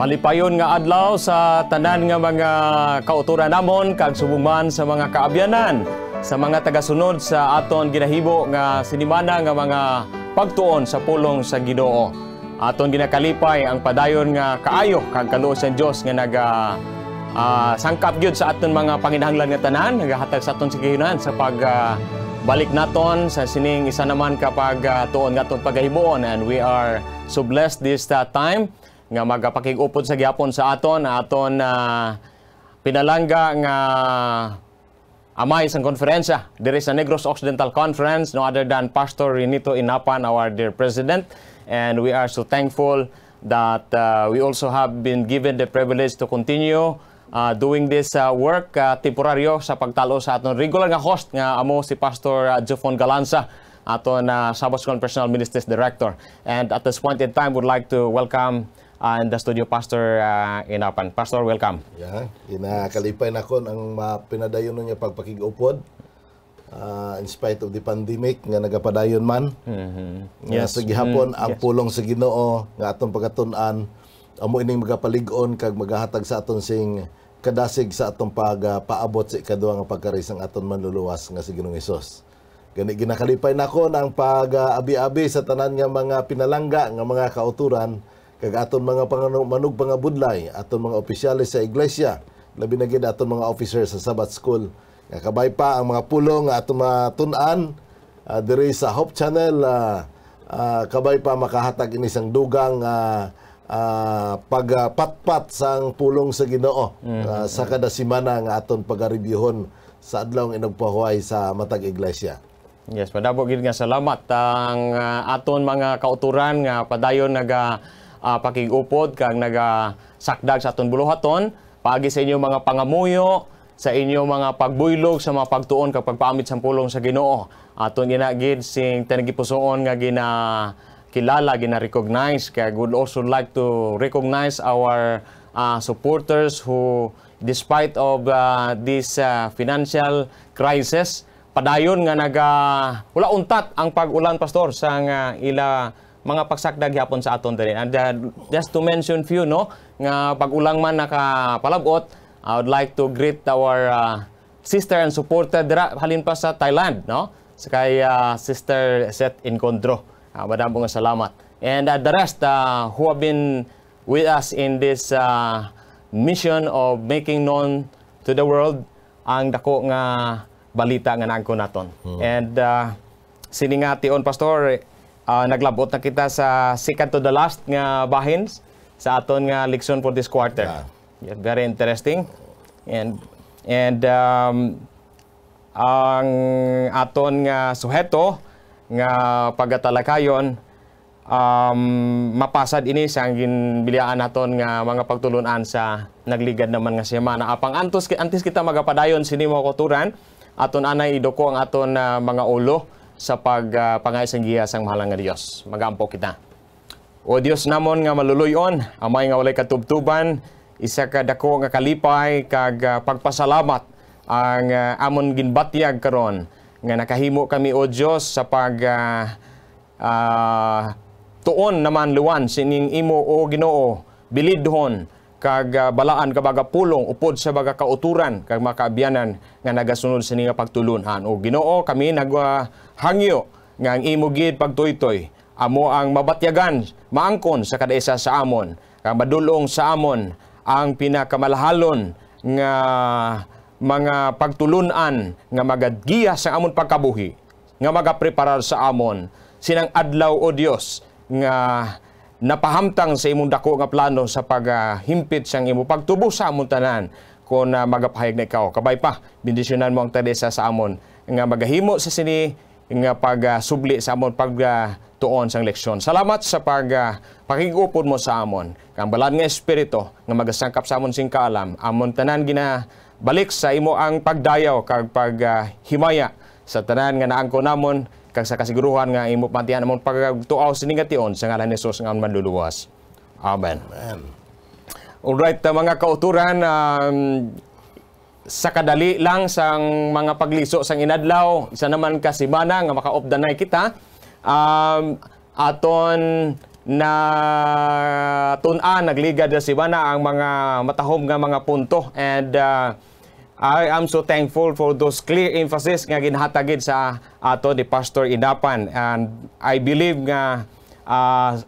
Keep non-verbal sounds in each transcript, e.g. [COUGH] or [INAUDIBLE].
Malipayon nga adlaw sa tanan nga mga kauturan namon kag subuman sa mga kaabyanan sa mga tagasunod sa aton ginahibo nga sinimana nga mga pagtuon sa pulong sa Ginoo. Aton ginakalipay ang padayon nga kaayo kag kaluos Dios nga naga uh, ah, sangkap gyud sa aton mga panginahanglan nga tanan nagahatag sa aton sigihunan sa pag uh, balik naton sa sining isa naman kapag uh, tuon nga aton pagahiboon and we are so blessed this uh, time nga magapakigupod sa gyapon sa aton aton na uh, pinalangga nga amay sang konferensya diri sa Negros Occidental Conference no other than Pastor Renito Inapan our dear president and we are so thankful that uh, we also have been given the privilege to continue uh, doing this uh, work uh, temporaryo sa pagtalo sa aton regular nga host nga amo si Pastor uh, Jofon Galanza aton uh, Sabas Personal Ministries Director and at this point in time would like to welcome and the studio pastor uh, Inapan. Pastor, welcome. Yeah, inakalipay na kon ang pinadayon niya pagpakigupod uh, in spite of the pandemic nga nagapadayon man. Mm-hmm. Yes. Nga sa gihapon mm, mm-hmm. ang yes. pulong sa Ginoo nga atong pagatun amo ining magapalig-on kag magahatag sa aton sing kadasig sa atong pagpaabot ah, uh, sa ikaduha nga pagkarisang aton manluluwas nga si Ginoong Hesus. Gani ginakalipay nako na ang pag-abi-abi ah, sa tanan nga mga pinalangga nga mga kauturan kag aton mga pangano, manug budlay aton mga opisyales sa iglesia labi na gid aton mga officer sa Sabbath School nga kabay pa ang mga pulong nga aton matun-an uh, ah, diri sa Hope Channel uh, uh, kabay pa makahatag ini sang dugang uh, uh, pagpatpat sang pulong sa Ginoo mm-hmm. sa kada semana nga aton pagarebyuhon sa adlaw inagpahuway sa matag iglesia. Yes, padabog gid nga salamat ang uh, aton mga kauturan nga padayon naga uh, uh, pakigupod kang nagasakdag sa aton buluhaton paagi sa inyo mga pangamuyo sa inyo mga pagbuylog sa mga pagtuon kag pagpaamit sa pulong sa Ginoo aton ina gid sing tanagipusoon nga gina kilala gina recognize kag would also like to recognize our uh, supporters who despite of uh, this uh, financial crisis padayon nga naga wala untat ang pag-ulan pastor sa nga ila mga pagsakdag hapon sa aton diri. And uh, just to mention few no nga pagulang man nakapalabot, I would like to greet our uh, sister and supporter dira halin pa sa Thailand no. Sa kay uh, Sister Set Incontro. Uh, ah, madamo salamat. And uh, the rest uh, who have been with us in this uh, mission of making known to the world ang dako nga balita nga nagko naton. Hmm. And uh, sininga tion pastor uh, naglabot na kita sa second to the last nga bahin sa aton nga leksyon for this quarter. Yeah. Very interesting. And and um, ang aton nga suheto nga pagatalakayon um, mapasad ini sa ginbilyaan naton nga mga pagtulunan sa nagligad naman nga semana apang antos antes kita magapadayon sini mo kuturan aton anay idoko ang aton uh, mga ulo sa pagpangayos uh, giya sang mahal nga Dios. Magampo kita. O Dios namon nga maluluyon, amay nga walay katubtuban, isa ka dako nga kalipay kag uh, pagpasalamat ang uh, amon ginbatyag karon nga nakahimo kami o Dios sa pag uh, uh, tuon naman luwan sining imo o Ginoo bilidhon kag ah, balaan kag baga pulong upod sa baga kauturan kag makaabyanan nga nagasunod sa nga pagtulunhan o Ginoo kami naghangyo nga ang imo gid pagtoytoy amo ang mabatyagan maangkon sa kada isa sa amon kag madulong sa amon ang pinakamalhalon nga mga pagtulunan nga magadgiya sa amon pagkabuhi nga magapreparar sa amon sinang adlaw o Dios nga napahamtang sa imong dako nga plano sa paghimpit uh, sang imo pagtubo sa amon tanan kon uh, ah, magapahayag na ikaw kabay pa bendisyonan mo ang tadesa sa amon nga magahimo sa sini nga pagsubli uh, sa amon pagtuon uh, tuon sang leksyon salamat sa pag uh, ah, pakigupod mo sa amon kang balan nga espiritu nga magasangkap sa amon sing kaalam amon tanan gina balik sa imo ang pagdayaw kag paghimaya uh, sa tanan nga naangko namon kag sa kasiguruhan nga imo pantian among pagtuaw sini nga tion sa ngalan ni Jesus nga manluluwas. Amen. Amen. Alright, uh, mga kauturan, um, sa kadali lang sang mga pagliso sang inadlaw, isa naman ka semana nga maka-off makaopdanay kita. Um, aton na tun-a nagliga da semana ang mga matahom nga mga punto and uh, I am so thankful for those clear emphasis nga ginhatagid sa ato ni Pastor Inapan And I believe nga uh,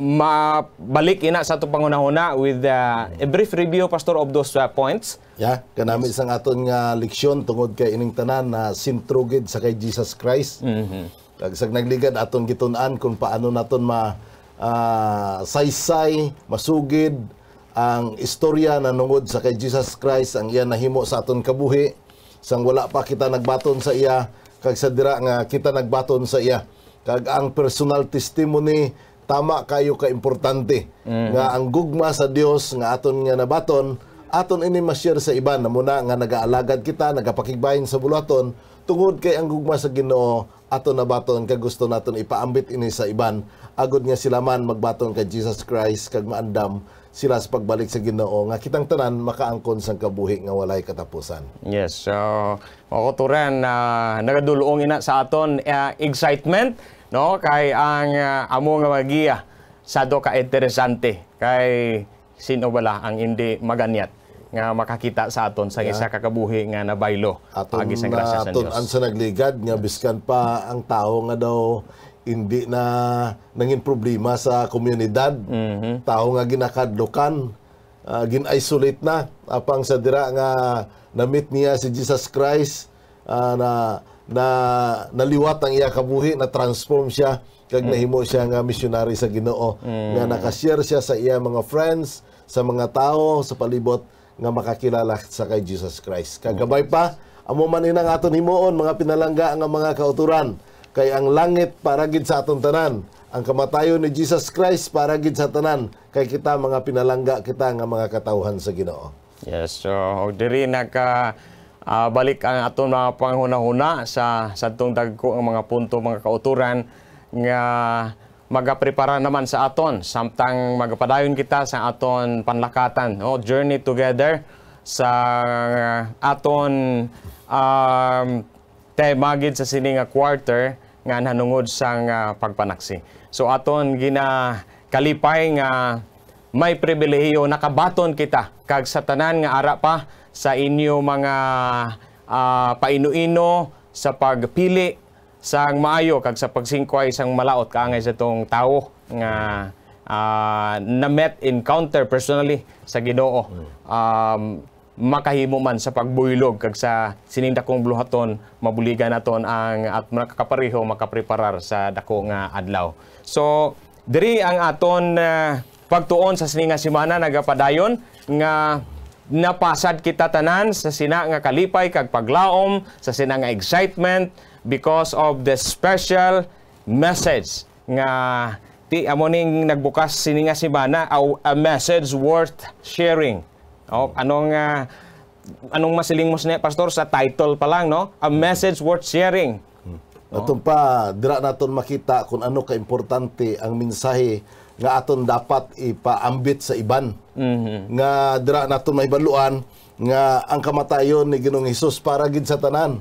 mabalik ina sa itong pangunahuna with uh, a brief review, Pastor, of those uh, points. Yeah, kanami isang aton nga leksyon tungod kay ining tanan na sintrugid sa kay Jesus Christ. Mm-hmm. Kagsag nagligad aton gitun-an kung paano naton ma uh, saysay, masugid, ang istorya na nungod sa kay Jesus Christ ang iya nahimo sa aton kabuhi sang wala pa kita nagbaton sa iya kag sa dira nga kita nagbaton sa iya kag ang personal testimony tama kayo ka importante mm-hmm. nga ang gugma sa Dios nga aton nga nabaton aton ini ma-share sa iban na muna nga nagaalagad kita nagapakigbayin sa bulaton tungod kay ang gugma sa Ginoo aton nabaton kag gusto naton ipaambit ini sa iban agod nga sila man magbaton kay Jesus Christ kag maandam sila sa pagbalik sa Ginoo nga kitang tanan makaangkon sang kabuhi nga walay katapusan. Yes, so ako turan na uh, nagadulong ina sa aton uh, excitement no kay ang uh, amo nga magiya sado ka interesante kay sino wala ang hindi maganyat nga makakita sa aton sa isa ka kabuhi nga nabaylo aton sa grasya sa Dios. Aton ang sa nagligad nga biskan pa ang tao nga daw hindi na nangin problema sa komunidad. Mm-hmm. Tao nga ginakadlokan, uh, gin-isolate na apang sa dira nga na-meet niya si Jesus Christ uh, na na naliwat ang iya kabuhi na transform siya kag mm. nahimo siya nga missionary sa Ginoo mm. nga nakashare siya sa iya mga friends sa mga tao sa palibot nga makakilala sa kay Jesus Christ kagabay pa amo man inang aton himuon mga pinalangga nga mga kauturan Kay ang langit para gid sa aton tanan. Ang kamatayon ni Jesus Christ para gid sa tanan. Kay kita mga pinalangga kita nga mga katawhan sa Ginoo. Yes, so diri naka uh, ah, balik ang aton mga panghunahuna sa sa sadtong dagko ang mga punto mga kauturan nga magaprepara naman sa aton samtang magapadayon kita sa aton panlakatan no journey together sa ah, aton um, tema gid sa sining quarter nga nanungod sang uh, pagpanaksi. So aton ginakalipay nga may pribilehiyo nakabaton kita kag sa tanan nga ara pa sa inyo mga uh, painuino sa pagpili sang maayo kag sa pagsingkway sang malaot kaangay sa tong tawo nga uh, ah, na met encounter personally sa Ginoo. Mm. Um, makahimo man sa pagbuylog kag sa sinindakong bluhaton mabuligan naton ang at makakapareho makapreparar sa dako nga adlaw so diri ang aton uh, pagtuon sa sininga semana nagapadayon nga napasad kita tanan sa sina nga kalipay kag paglaom sa sina nga excitement because of the special message nga ti amo ning nagbukas sininga semana a, a message worth sharing Oh, anong uh, anong masiling mo pastor sa title pa lang no? A message worth sharing. Hmm. No? pa dira naton makita kung ano ka importante ang mensahe nga aton dapat ipaambit sa iban. Mm-hmm. Nga dira naton maibaluan nga ang kamatayon ni Ginoong Hesus para gid sa tanan.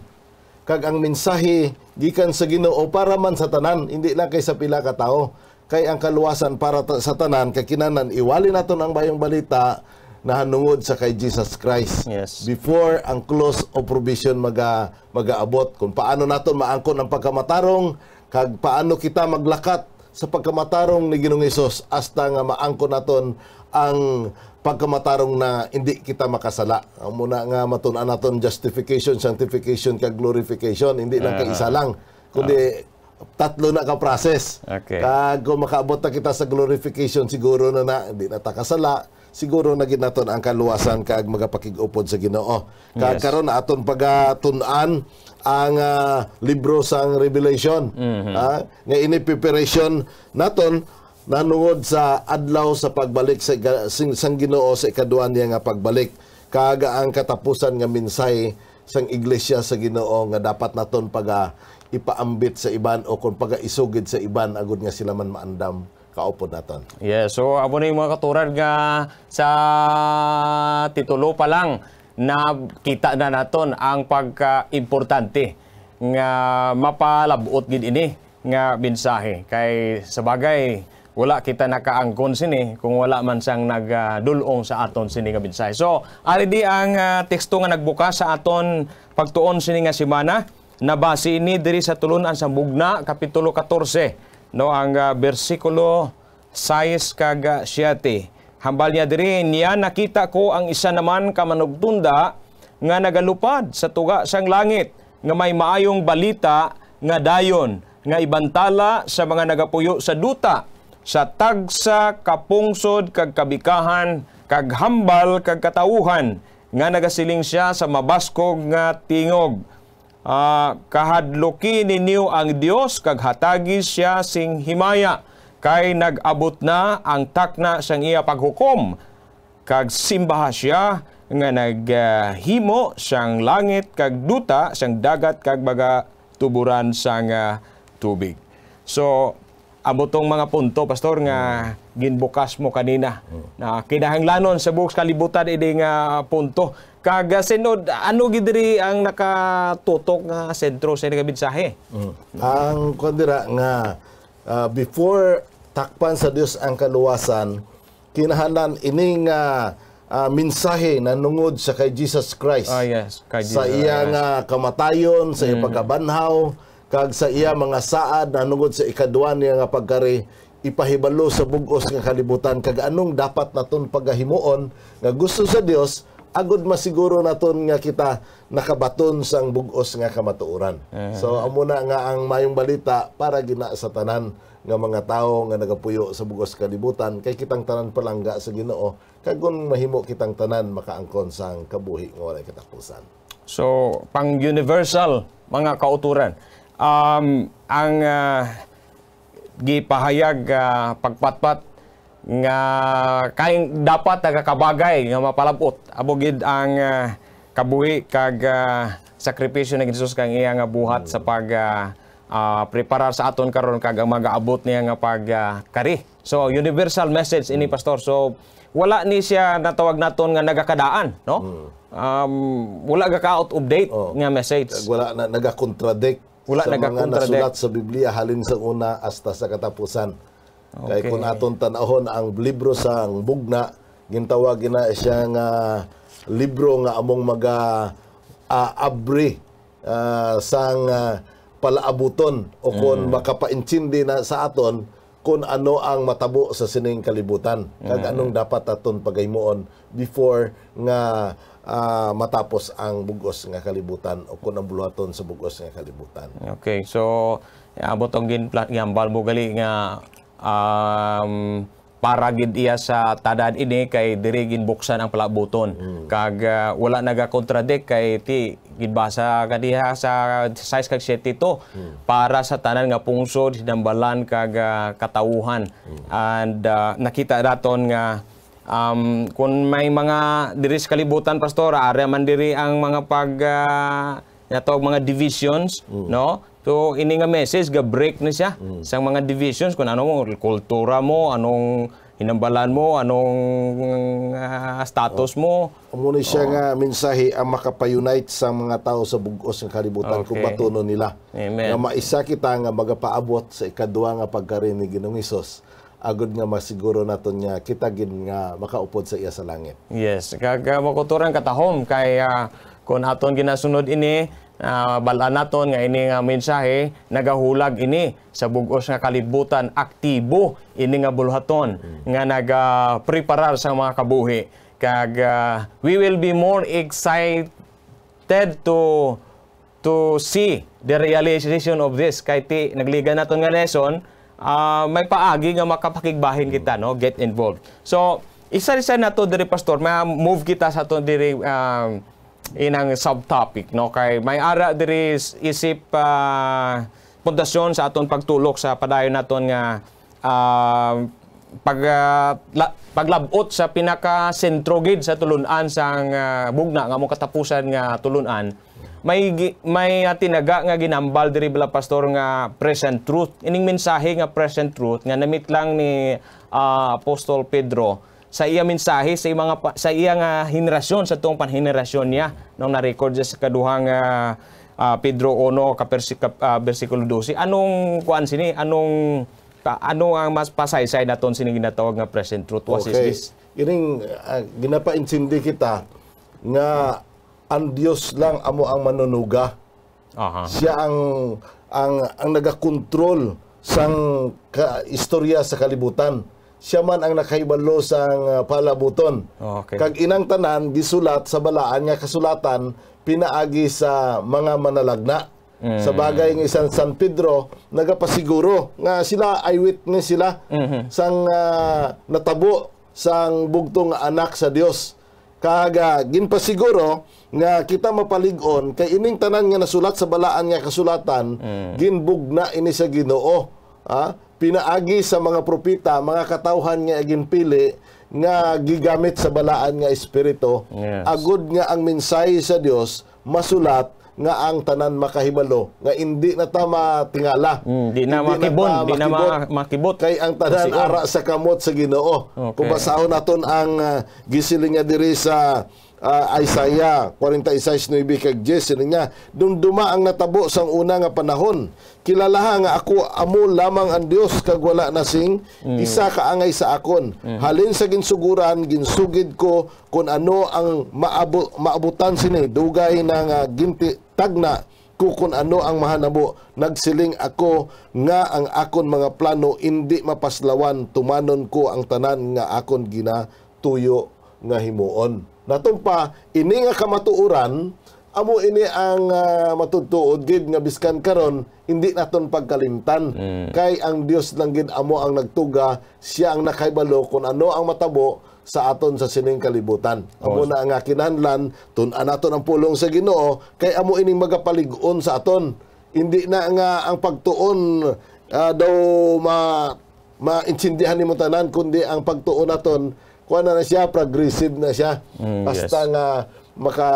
Kag ang mensahe gikan sa Ginoo para man sa tanan, hindi lang kay sa pila ka tawo. Kay ang kaluwasan para ta- sa tanan kay kinanan iwali naton ang bayong balita na hanungod sa kay Jesus Christ yes. before ang close of provision maga magaabot kung paano naton maangkon ang pagkamatarong kag paano kita maglakat sa pagkamatarong ni Ginoong Hesus hasta nga maangkon naton ang pagkamatarong na hindi kita makasala. Ang muna nga matun naton justification, sanctification kag glorification, hindi lang uh, kay isa ah. lang kundi uh tatlo na ka-process. Okay. Kag kung makaabot na kita sa glorification, siguro na na, hindi na takasala, siguro na ginaton ang kaluwasan kag magapakig-upod sa Ginoo. Kag yes. karon aton pagatun-an ang uh, libro sang Revelation. Mm-hmm. Ah, nga ini preparation naton nanungod sa adlaw sa pagbalik sa sing, sang Ginoo sa ikaduha niya nga pagbalik. Kag ang katapusan nga minsay sang iglesia sa Ginoo nga dapat naton paga ah, ipaambit sa iban o kung paga isugid sa iban agud nga sila man maandam kaupod naton. Yeah, so abo na yung mga katurad nga sa titulo pa lang na kita na naton ang pagka-importante nga mapalabot gid ini nga mensahe kay sabagay wala kita nakaangkon sini kung wala man sang nagdulong sa aton sini nga mensahe. So, ari di ang uh, teksto nga nagbuka sa aton pagtuon sini nga semana na base ini diri sa tulunan sa Bugna kapitulo 14 no ang uh, bersikulo 6 kaga 7. Hambal niya diri niya nakita ko ang isa naman ka manugtunda nga nagalupad sa tuga sang langit nga may maayong balita nga dayon nga ibantala sa mga nagapuyo sa duta sa tagsa kapungsod kag kabikahan kag hambal kag katauhan nga nagasiling siya sa mabaskog nga tingog uh, kahadloki ninyo ang Dios kag hatagi siya sing himaya kay nagabot na ang takna sang iya paghukom kag simbaha siya nga naghimo uh, sang langit kag duta sang dagat kag baga tuburan sang uh, ah, tubig so amo tong mga punto pastor nga ginbukas mo kanina hmm. na kinahanglanon sa buhok kalibutan ini nga punto Kag sinod, ano gidiri ang nakatutok nga sentro sa nga mensahe? Mm. Ang kundira nga uh, before takpan sa Dios ang kaluwasan, kinahanan ini nga uh, mensahe na nungod sa kay Jesus Christ. Oh, yes. kay Jesus, sa iya nga kamatayon, sa iya mm. pagkabanhaw, kag sa iya mga saad na nungod sa ikaduan niya nga pagkari ipahibalo sa bugos nga kalibutan kag anong dapat naton pagahimuon nga gusto sa Dios agod masiguro naton nga kita nakabaton sang bugos nga kamatuoran. Uh-huh. So amo na nga ang mayong balita para gina sa tanan nga mga tao nga nagapuyo sa bugos kalibutan kay kitang tanan palangga sa Ginoo kag kun mahimo kitang tanan makaangkon sang kabuhi nga walay katapusan. So pang universal mga kauturan. Um ang uh, gipahayag uh, pagpatpat nga kay dapat nagkakabagay nga mapalabot abogid ang uh, kabuhi kag uh, sakripisyo ni Hesus kang iya nga buhat sa pag uh, uh, preparar sa aton karon kag ang magaabot niya nga pag uh, kari. So universal message ini hmm. pastor. So wala ni siya natawag naton nga nagakadaan, no? Hmm. Um, wala gakaot update oh. nga message. Wala na nagakontradict. Wala sa mga nasulat sa Biblia halin sa una hasta sa katapusan. Okay. Kay kung aton tanahon ang libro sang bugna, gintawag na siya nga libro nga among maga uh, abri uh, sang uh, palaabuton o kung mm. makapaintindi na sa aton kung ano ang matabo sa sining kalibutan kag mm. anong dapat aton pagaymoon before nga uh, matapos ang bugos nga kalibutan o kung ang buluhaton sa bugos nga kalibutan okay so abot ang ginplat nga balbo gali nga um, para gid iya sa tadad ini kay diri ginbuksan ang palabuton mm. kag uh, wala naga contradict kay ti gidbasa kadiha sa size kag 72 mm. para sa tanan nga pungsod hinambalan kag uh, katawuhan mm. and uh, nakita daton nga um, kun may mga diri sa kalibutan pastor ara man diri ang mga pag uh, nato mga divisions mm. no So, ini nga message, ga-break na siya mm. sa mga divisions, kung ano mo, kultura mo, anong hinambalan mo, anong uh, status oh. mo. Muna siya oh. nga mensahe ang ah, makapaunite sa mga tao sa bugos ng kalibutan okay. kung batuno nila. Amen. Nga maisa kita nga magapaabot sa ikadwa nga pagkarinig ng Isos agod nga masiguro naton nga kita gin nga makaupod sa iya sa langit. Yes, kag ah, makuturan katahom kay uh, kun aton ginasunod ini uh, naton nga ini nga mensahe nagahulag ini sa bugos nga kalibutan aktibo ini nga bulhaton mm. nga naga-preparar sa mga kabuhi kag uh, we will be more excited to to see the realization of this kay ti nagliga naton nga lesson uh, may paagi nga makapakigbahin kita no get involved so isa-isa na to diri pastor ma move kita sa to diri uh, inang subtopic no kay may ara diri isip uh, pundasyon sa aton pagtulok sa padayon naton nga uh, pag uh, la, paglabot sa pinaka sentro gid sa tulunan sang uh, bugna nga mo katapusan nga tulunan may may tinaga nga ginambal diri bala pastor nga present truth ining mensahe nga present truth nga namit lang ni uh, Apostol Pedro sa iya mensahe sa mga sa iya nga henerasyon sa tuong panhenerasyon niya nung na-record sa kaduhang uh, uh, Pedro Ono ka, uh, ah, bersikulo 12 anong kuan sini anong ta, ano ang mas pasaysay naton sini ginatawag nga present truth was okay. is this ining uh, ginapaintindi kita nga ang Dios lang amo ang manunuga Aha. siya ang ang ang nagakontrol sang ka, istorya sa kalibutan siya man ang nakaibalo sang uh, ah, palabuton. Oh, okay. Kag inang tanan gisulat sa balaan nga kasulatan pinaagi sa mga manalagna. Mm. Sa bagay ng isang San Pedro nagapasiguro nga sila eyewitness sila mm-hmm. sang uh, natabo sang bugtong anak sa Dios. Kaga ginpasiguro nga kita mapalig-on kay ining tanan nga nasulat sa balaan nga kasulatan mm. ginbugna ini sa Ginoo. Ah? pinaagi sa mga propita, mga katauhan nga aginpili, nga gigamit sa balaan nga espiritu, yes. agud nga ang mensahe sa Dios masulat nga ang tanan makahibalo nga hindi na ta matingala mm, di na makibon di na makibot kay ang tanan ara sa kamot sa Ginoo okay. kung basahon naton ang uh, ah, gisiling nga diri sa uh, Isaiah 46:9 kag 10 sini nga dumduma ang natabo sang una nga panahon kilalaha nga ako amo lamang ang Dios kag wala na sing mm. isa kaangay sa akon mm. halin sa ginsuguran ginsugid ko kun ano ang maabo, maabutan sini dugay na nga ginti tagna ko kung ano ang mahanabo nagsiling ako nga ang akon mga plano indi mapaslawan tumanon ko ang tanan nga akon gina tuyo nga himuon Natong pa, ini nga kamatuoran amo ini ang uh, matutuod gid nga biskan karon hindi naton pagkalimtan mm. kay ang Dios lang gid amo ang nagtuga siya ang nakaybalo kun ano ang matabo sa aton sa sining kalibutan amo na ang kinahanglan tun naton ang pulong sa Ginoo kay amo ining magapalig-on sa aton hindi na nga ang pagtuon uh, daw ma maintindihan ni mo tanan kundi ang pagtuon naton kuha na, siya, progressive na siya. Mm, Basta yes. nga maka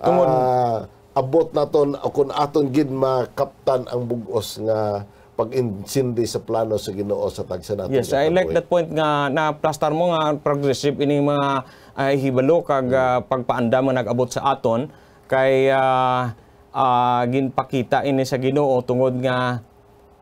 Tungon, uh, ah, abot naton kung aton gid makaptan ang bugos nga pag-insindi sa plano sa Ginoo sa tagsa natin. Yes, I like that point nga na plastar mo nga progressive ini mga uh, hibalo kag uh, mm. ah, pagpaandam nga nag sa aton kay uh, uh, ginpakita ini sa Ginoo tungod nga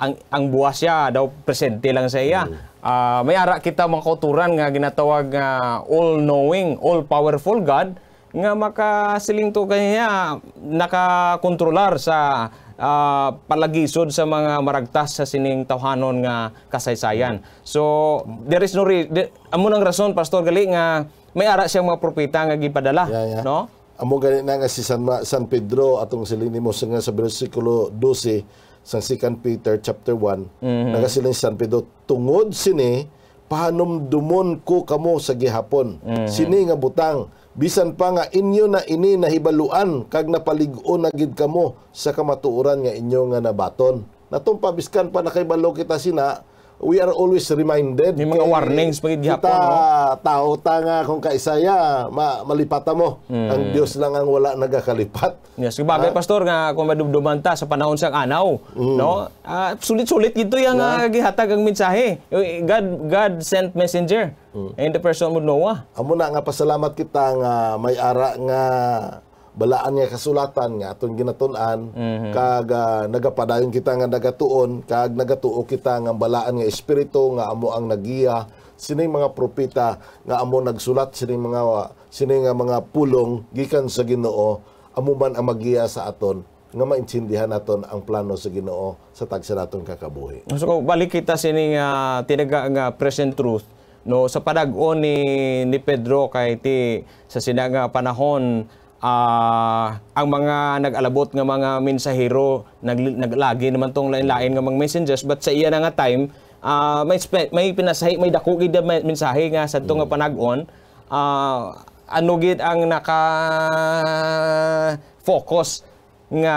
ang ang buwas siya daw presente lang sa iya. Mm uh, may ara kita mga kauturan nga ginatawag nga ah, all-knowing, all-powerful God nga makasiling to kanya nakakontrolar sa uh, palagisod sa mga maragtas sa sining tawhanon nga kasaysayan. So there is no re- de- amo nang rason pastor gali nga may ara siyang mga propeta nga gipadala, yeah, yeah. no? Amo gani na nga si San, Ma- San Pedro atong sa nga sa bersikulo 12 sa 2 Peter chapter 1 mm-hmm. nagasiling San Pedro tungod sini pahanumdumon ko kamo sa gihapon mm-hmm. sini nga butang bisan pa nga inyo na ini nahibaluan kag napalig napaligon na gid kamo sa kamatuoran nga inyo nga nabaton natong pabiskan pa nakaibalo kita sina we are always reminded. May mga warnings pag gihapon. Kita, no? tao tanga kung kaisaya, ma malipata mo. Mm. Ang Dios lang ang wala nagakalipat. Yes, bagay pastor nga kung madumduman ta sa panahon sang anaw, mm. no? Uh, sulit-sulit gito yang yeah. uh, gihatag ang mensahe. God God sent messenger mm. and the person mo Noah. Amo na nga pasalamat kita nga may ara nga balaan nga kasulatan nga aton ginatun-an mm-hmm. kag uh, ah, nagapadayon kita nga nagatuon kag nagatuo kita nga balaan nga espiritu nga amo ang nagiya sining mga propeta nga amo nagsulat sining mga sining nga mga pulong gikan sa Ginoo amo man ang magiya sa aton nga maintindihan naton ang plano sa Ginoo sa tagsa naton kakabuhi. So balik kita sini nga tinaga nga present truth no sa padag-on ni ni Pedro kay ti sa sinaga panahon uh, ang mga nag-alabot nga mga mensahero nag naglagi naman tong lain-lain nga mga messengers but sa iya na nga time uh, may may pinasahi may dako gid may mensahe nga sa nga mm. panag-on uh, ano gid ang naka focus nga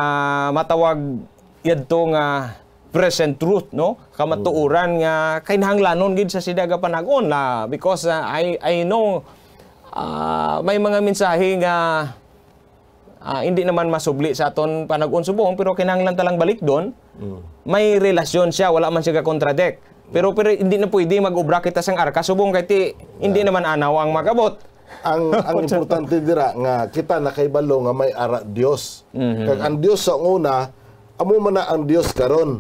matawag yadto nga present truth no kamatuuran nga kainahanglanon gid sa sidaga panag-on la because uh, I I know uh, may mga mensahe nga uh, hindi naman masubli sa aton panag unsubong subong pero kinahanglan talang balik doon mm. may relasyon siya wala man siya ka contradict pero, pero hindi na pwede mag-ubra kita sang arka subong kay ti hindi yeah. naman anaw ang magabot. ang [LAUGHS] ang importante dira nga kita nakaibalo nga may ara Dios mm-hmm. kag ang Dios sa una amo man na ang Dios karon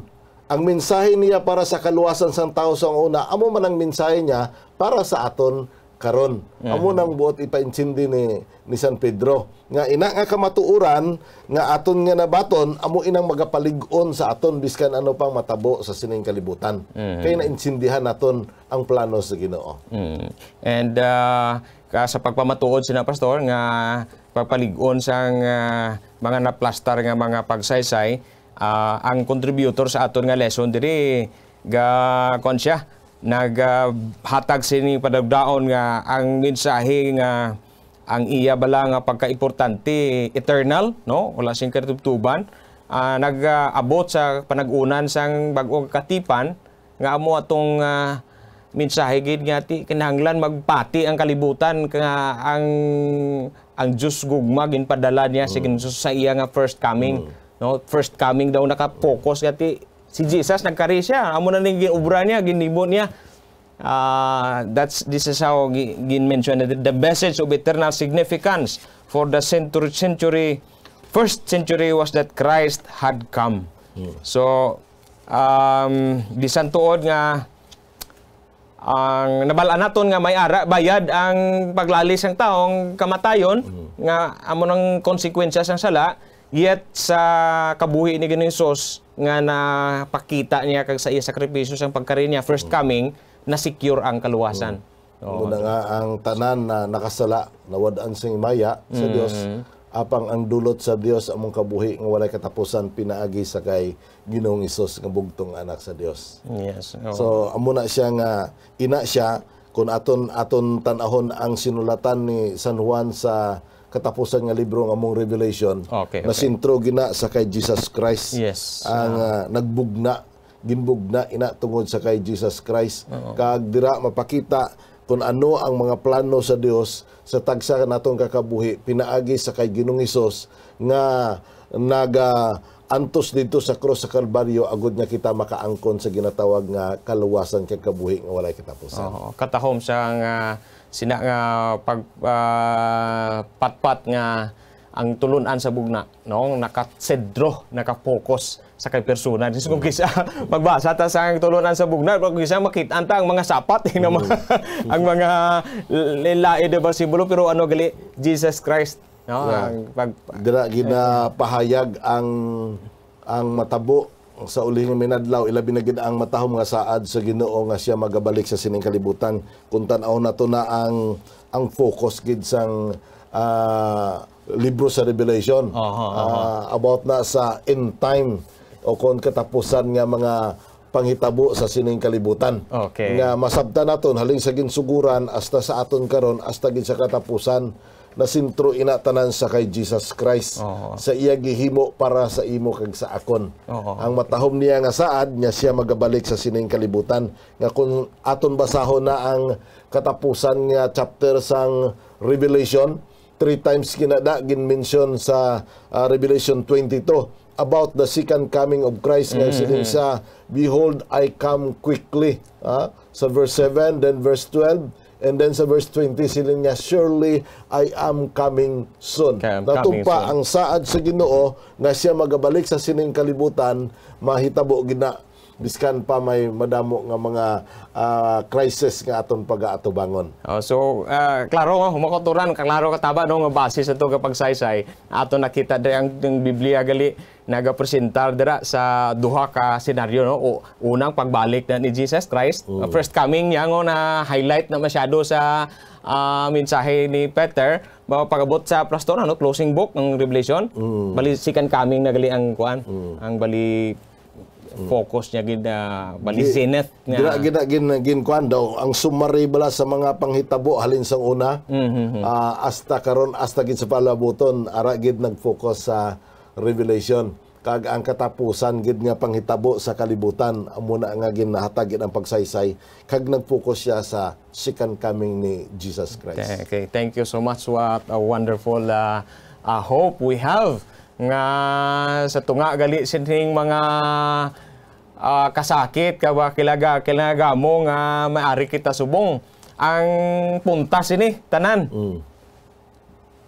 ang mensahe niya para sa kaluwasan sang tao sa una amo man ang mensahe niya para sa aton karon mm -hmm. amo nang buot ipaintsindi ni ni San Pedro nga ina nga kamatuoran nga aton nga nabaton amo inang magapalig-on sa aton biskan ano pang matabo sa sining kalibutan mm -hmm. kay naintsindihan naton ang plano sa Ginoo mm -hmm. and uh, sa pagpamatuod sina pastor nga pagpalig-on sa uh, mga naplastar nga mga pagsaysay uh, ang contributor sa aton nga lesson diri ga konsya naghatag uh, sini padagdaon nga ang mensahe nga ang iya bala nga pagkaimportante eternal no wala sing katubtuban uh, nag-abot sa panagunan sang bag-o katipan nga amo atong uh, mensahe gid nga ti kinahanglan magpati ang kalibutan nga ang ang Dios gugma ginpadala niya mm. sa iya nga first coming mm. no first coming daw naka-focus mm. nga ti si Jesus nagkari siya amo na ning giubra niya ginibo niya uh, that's this is how gin mentioned the message of eternal significance for the century century first century was that Christ had come hmm. so um bisan tuod nga ang nabal-an naton nga may ara bayad ang paglalis ng taong kamatayon mm-hmm. nga amo nang konsekwensya sang sala yet sa kabuhi ni Ginoong nga napakita niya kag sa iya sakripisyo sang pagkarin niya first coming na secure ang kaluwasan. Mm. Oh. nga ang tanan na nakasala nawadaan sing imaya sa mm. Mm-hmm. Dios apang ang dulot sa Dios among kabuhi nga walay katapusan pinaagi sa kay Ginoong Isus nga bugtong anak sa Dios. Yes. Oh. So amo na siya nga ina siya kun aton aton tanahon ang sinulatan ni San Juan sa katapusan nga libro nga mong Revelation okay, okay. na sintro gina sa kay Jesus Christ yes. ang uh, nagbugna ginbugna ina tungod sa kay Jesus Christ kag dira mapakita kung ano ang mga plano sa Dios sa tagsa natong kakabuhi pinaagi sa kay Ginoong Hesus nga naga antos dito sa cross sa Kalbaryo agud nga kita makaangkon sa ginatawag nga kaluwasan kay kabuhi nga walay katapusan. Oo, katahom siya nga uh sina nga ah, pag uh, patpat nga ang tulunan sa bugna no nakasedro nakafocus sa kay persona dis kung kisa [LAUGHS] magbasa ta sa ang tulunan sa bugna pero kisa makita anta ang mga sapat ing [LAUGHS] eh, [LAUGHS] mga ang mga lae de basibulo pero ano gali Jesus Christ no yeah. ang pag dira eh, pahayag ang ang matabo Oh. sa ulihing minadlaw ilabi na gid ang matahom nga saad sa Ginoo nga siya magabalik sa sining kalibutan kung tan-aw nato na ang ang focus gid sang uh, libro sa Revelation uh -huh, uh -huh. Uh, about na sa end time o kon katapusan nga mga panghitabo sa sining kalibutan. Okay. Nga masabta naton haling sa ginsuguran hasta sa aton karon hasta gid sa katapusan nasintro ina tanan sa kay Jesus Christ oh. sa iya gihimo para sa imo kag sa akon. Oh. Ang matahom niya nga saad niya siya magabalik sa sining kalibutan nga kung aton basahon na ang katapusan nga chapter sang Revelation three times kinada gin-mention sa uh, Revelation 22 about the second coming of Christ mm-hmm. nga sining sa behold I come quickly uh, sa verse 7 then verse 12 And then sa verse 20, silin niya, Surely I am coming soon. Cam, Natugpa ang saad sa ginoo nga siya magabalik sa sining kalibutan, mahitabo gina biskan pa may madamo nga mga uh, crisis nga aton pag pagaatubangon. Oh, so uh, klaro nga humakoturan klaro kataba no nga basis ato nga pagsaysay ato nakita diri ang, ang Biblia gali nagapresentar dira sa duha ka senaryo no o unang pagbalik na ni Jesus Christ mm. first coming niya ngo na highlight na masyado sa uh, mensahe ni Peter pagabot sa pastor ano closing book ng Revelation mm. balisikan kaming nagali ang kuan mm. ang bali mm. focus niya gid na ah, bali zenith niya nga gid gin, gin kuan daw ang summary bala sa mga panghitabo halin sa una mm -hmm. uh, hasta karon hasta gid sa palabuton ara gid nag-focus sa uh, Revelation kag ang katapusan gid nga panghitabo sa kalibutan amo na nga ginahatag ang pagsaysay kag nag-focus siya sa second coming ni Jesus Christ. Okay, thank you so much. What a wonderful uh, uh, hope we have nga sa tunga gali sining mga uh, kasakit kaba kilaga kilaga mo nga maari kita subong ang puntas ini tanan. Mm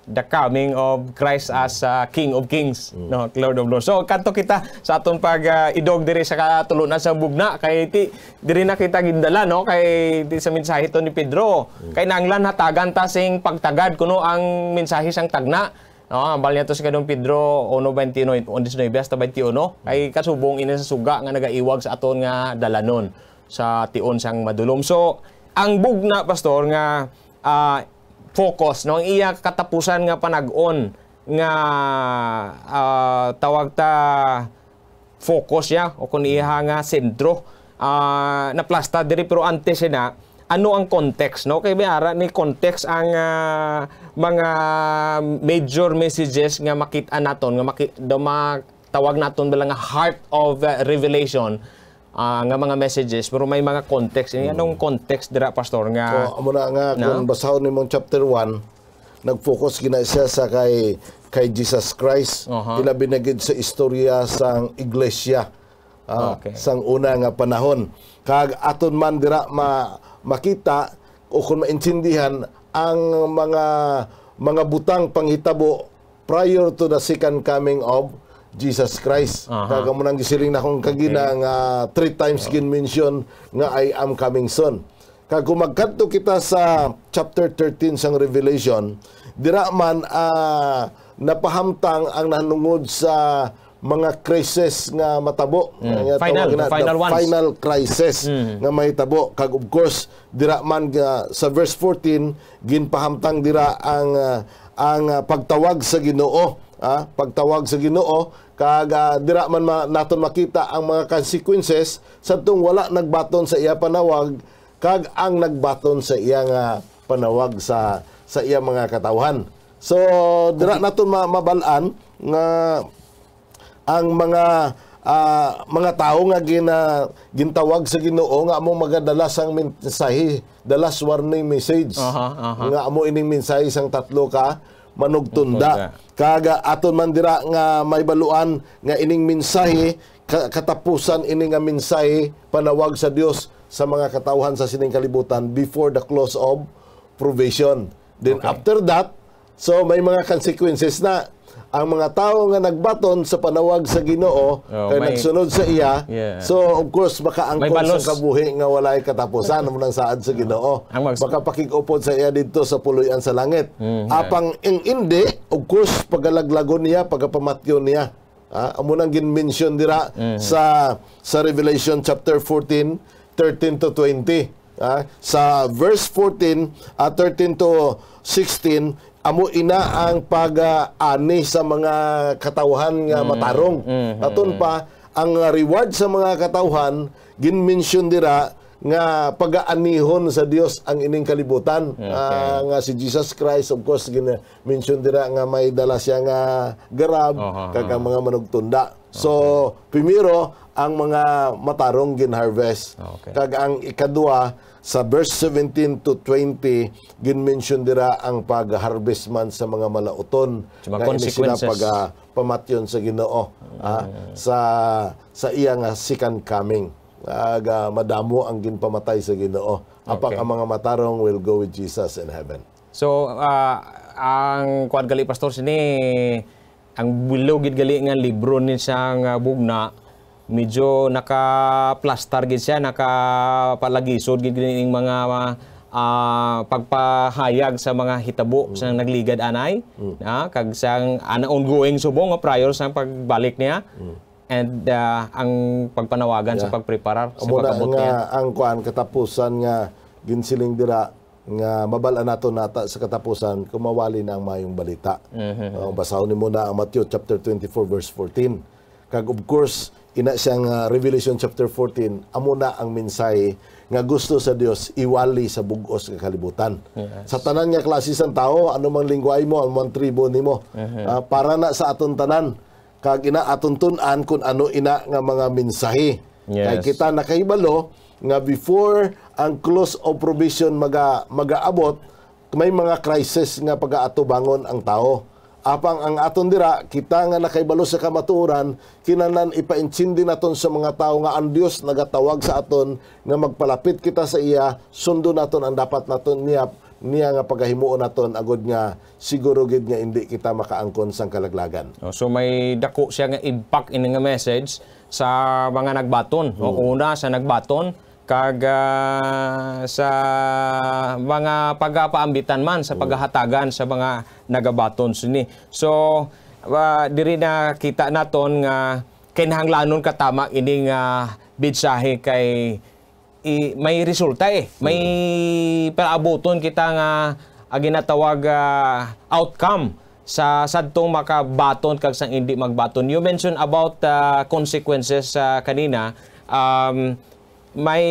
the coming of Christ as uh, King of Kings, mm. no, Lord of Lords. So kanto kita sa aton pag uh, idog diri sa katulunan sa bugna kay iti, diri na kita gindala no kay ti sa mensahe to ni Pedro. Mm. Kay nanglan hatagan ta sing pagtagad kuno ang mensahe sang tagna. No, ang bal niya sa kadong Pedro 1.29 hasta 21 mm. kay kasubong ini sa suga nga nagaiwag sa aton nga dalanon sa tion sang madulom. So ang bugna pastor nga uh, focus no ang iya katapusan nga panag-on nga uh, tawag ta focus ya o kun iha nga sentro uh, ah, na plasta diri pero antes eh na ano ang context no kay ara ni context ang uh, mga major messages nga makita naton nga makita, tawag naton bilang heart of uh, revelation uh, nga mga messages pero may mga context ini eh, anong context dira pastor nga so oh, amo na nga no? kung basahon nimong chapter 1 nag-focus gina siya sa kay kay Jesus Christ uh-huh. ila binagid sa istorya sang iglesia uh, okay. sang una nga panahon kag aton man dira ma, makita o kung maintindihan ang mga mga butang panghitabo prior to the second coming of Jesus Christ. Uh-huh. Kaga mo nang gisiling na akong kagina okay. nga three times uh-huh. mention nga I am coming soon. Kag magkadto kita sa chapter 13 sang Revelation, dira man uh, napahamtang ang nanungod sa mga crisis nga matabo mm. nga final na, final, ones. final crisis mm. nga mahitabo kag of course dira man uh, sa verse 14 ginpahamtang dira ang uh, ang uh, pagtawag sa Ginoo ah, pagtawag sa Ginoo kag ah, dira man ma, naton makita ang mga consequences sadtong wala nagbaton sa iya panawag kag ang nagbaton sa iya nga panawag sa sa iya mga katawhan. So dira naton ma, mabalaan nga ang mga uh, mga tao nga gina, gintawag sa Ginoo nga amo magadala sang mensahe, the last warning message. Uh-huh, uh-huh. Nga amo ining mensahe sang tatlo ka manugtunda kaga aton man dira nga baluan nga ining mensahe katapusan ini nga mensahe panawag sa Dios sa mga katauhan sa sining kalibutan before the close of probation. Then okay. after that, so may mga consequences na ang mga tao nga nagbaton sa panawag sa Ginoo oh, kay nagsunod sa iya yeah. so of course baka ang sa kabuhi nga walay katapusan mo nang saad sa ah. Ginoo baka pakigupod sa iya didto sa puloy-an sa langit mm, yeah. apang ing indi of course pagalaglagon niya pagapamatyon niya ah, amo nang gin-mention dira mm. sa sa Revelation chapter 14 13 to 20 ah, sa verse 14 at uh, 13 to 16 amo ina ang pag-ani sa mga katawhan nga mm. matarong. Mm-hmm. Aton pa ang reward sa mga katawhan ginmention dira nga pagaanihon sa Dios ang ining kalibutan okay. uh, nga si Jesus Christ of course gina mention dira nga may dala siya nga grab uh-huh. kag mga manugtunda. Okay. So primero ang mga matarong gin-harvest. Ah, okay. Kag ang ikadua, sa verse 17 to 20, gin-mention dira ang pag-harvest man sa mga malauton. Sa mga consequences. Sila pag, uh, pamatyon sa ginoo. Mm. Uh, sa, sa iyang uh, second coming. Kag uh, madamo ang ginpamatay sa ginoo. Apak okay. ang mga matarong will go with Jesus in heaven. So, uh, ang kuad gali pastor sini ang bilog gid gali nga libro ni sang bugna medyo naka-plus target siya, naka-palagisod, gigining mga uh, pagpahayag sa mga hitabo mm. sa nagligad anay, mm. uh, kag sang an ongoing subong uh, prior sa pagbalik niya. Mm. And uh, ang pagpanawagan yeah. sa pagpreparar sa pagkabot niya. Ang kuan katapusan nga ginsiling dira nga mabala nato nata sa katapusan kumawali na ang mayong balita. Mm-hmm. Uh, oh, basahon nimo na ang Matthew chapter 24 verse 14. Kag of course ina siyang uh, Revelation chapter 14 amo na ang mensahe nga gusto sa Dios iwali sa bugos nga kalibutan. Yes. Sa tanan nga klase sang tao, anumang lingway mo, anumang tribo nimo, uh-huh. uh, para na sa aton tanan kag ina aton tun-an kun ano ina nga mga mensahe. Yes. Kay kita nakahibalo nga before ang close of provision maga magaabot, may mga crisis nga pagaatubangon ang tao. Apang ang aton dira, kita nga nakaibalo sa kamaturan, kinanan ipaintsindi naton sa mga tao nga ang Dios nagatawag sa aton nga magpalapit kita sa iya, sundo naton ang dapat naton niya niya nga pagahimuon naton agod nga siguro gid nga hindi kita makaangkon sang kalaglagan. Oh, so may dako siya nga impact in nga message sa mga nagbaton. Hmm. O una sa nagbaton, kaga sa mga pagapaambitan man sa paghahatagan sa mga nagabaton sini So uh, diri na kita naton nga kinahanglanon katama ini nga ah, bidsahe kay i, may resulta eh. May paaboton kita nga aginatawag uh, outcome sa sadtong makabaton kag sang hindi magbaton. You mentioned about uh, consequences uh, kanina. Um, may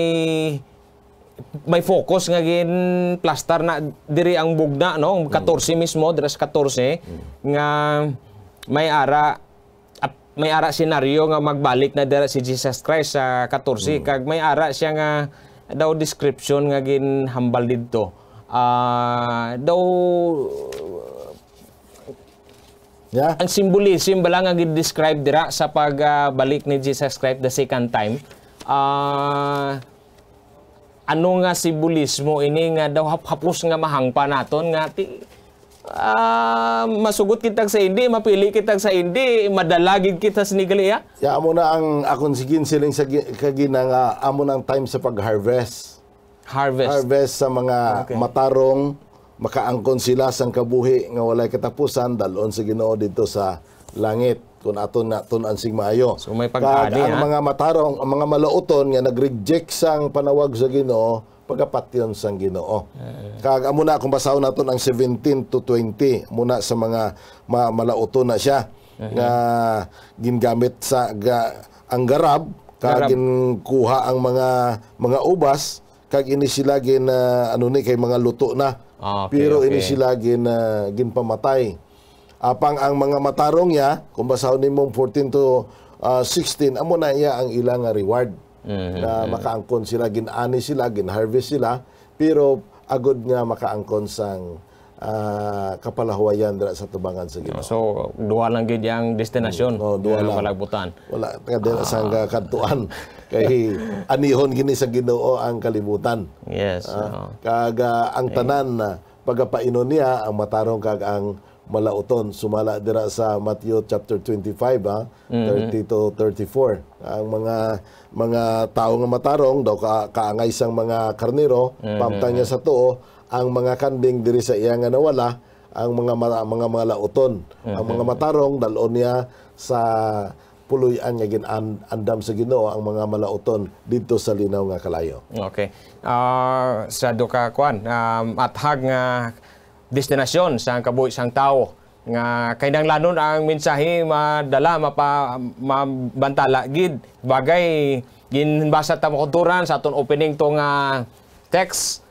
may focus nga gin plaster na diri ang bugna no 14 mismo diri 14 nga may ara at may ara scenario nga magbalik na dira si Jesus Christ sa 14 mm. kag may ara siya nga daw description nga gin hambal didto uh, daw Yeah. Ang simbolism bala nga gid-describe dira sa pagbalik uh, ni Jesus Christ the second time uh, ano nga sibulismo ini nga daw hapos nga mahangpa naton nga ti uh, masugot kitag sa hindi, mapili kitag sa hindi, madalagid kita sa nigaliya? Ya, yeah, amo na ang akong sigin siling sa kagina nga amo na ang time sa pag-harvest. Harvest. Harvest sa mga okay. matarong makaangkon sila sa kabuhi nga walay katapusan dalon sa Ginoo dito sa langit kung aton naton ansing maayo. So may pag-adi ang mga matarong, ang mga malauton nga nag-reject sang panawag sa Ginoo, pagapatyon sang Ginoo. Eh. Kag amo na kung basahon naton ang 17 to 20 muna sa mga ma, malauton na siya uh-huh. nga gingamit sa ga, ang garab kag kuha ang mga mga ubas kag ini sila gin uh, ano ni kay mga luto na. Ah, okay, pero okay. ini sila gin uh, ginpamatay apang ang mga matarong ya kung basahon nimo 14 to uh, ah, 16 amo na iya ang ilang reward mm-hmm. na mm-hmm. makaangkon sila ginani sila gin harvest sila pero agod nga makaangkon sang uh, ah, kapalahuayan dira sa tubangan sa Ginoo. So duha lang gyud yang destinasyon. No, mm. oh, duha lang kalagbutan. Wala ka dira ah. sang kadtuan [LAUGHS] kay anihon gini sa Ginoo ang kalibutan. Yes. Uh, ah, no. Kag uh, ang tanan na pagapainon niya ang matarong kag ang malauton sumala dira sa Matthew chapter 25 ha ah, mm-hmm. to 34 ang mga mga tao nga matarong daw ka, kaangay sang mga karnero mm-hmm. pamtanya sa tuo ang mga kanding diri sa iya nga nawala ang mga mga mga, mga lauton mm-hmm. ang mga matarong dalon niya sa puluyan nga andam sa Ginoo ang mga malauton dito sa linaw nga kalayo. Okay. Uh, sa duka kwan um, athag nga destinasyon sa kabuhi sang tao nga kainanglanon ang mensahe madala mapa mabantala gid bagay ginbasa ta makuturan sa aton opening to nga text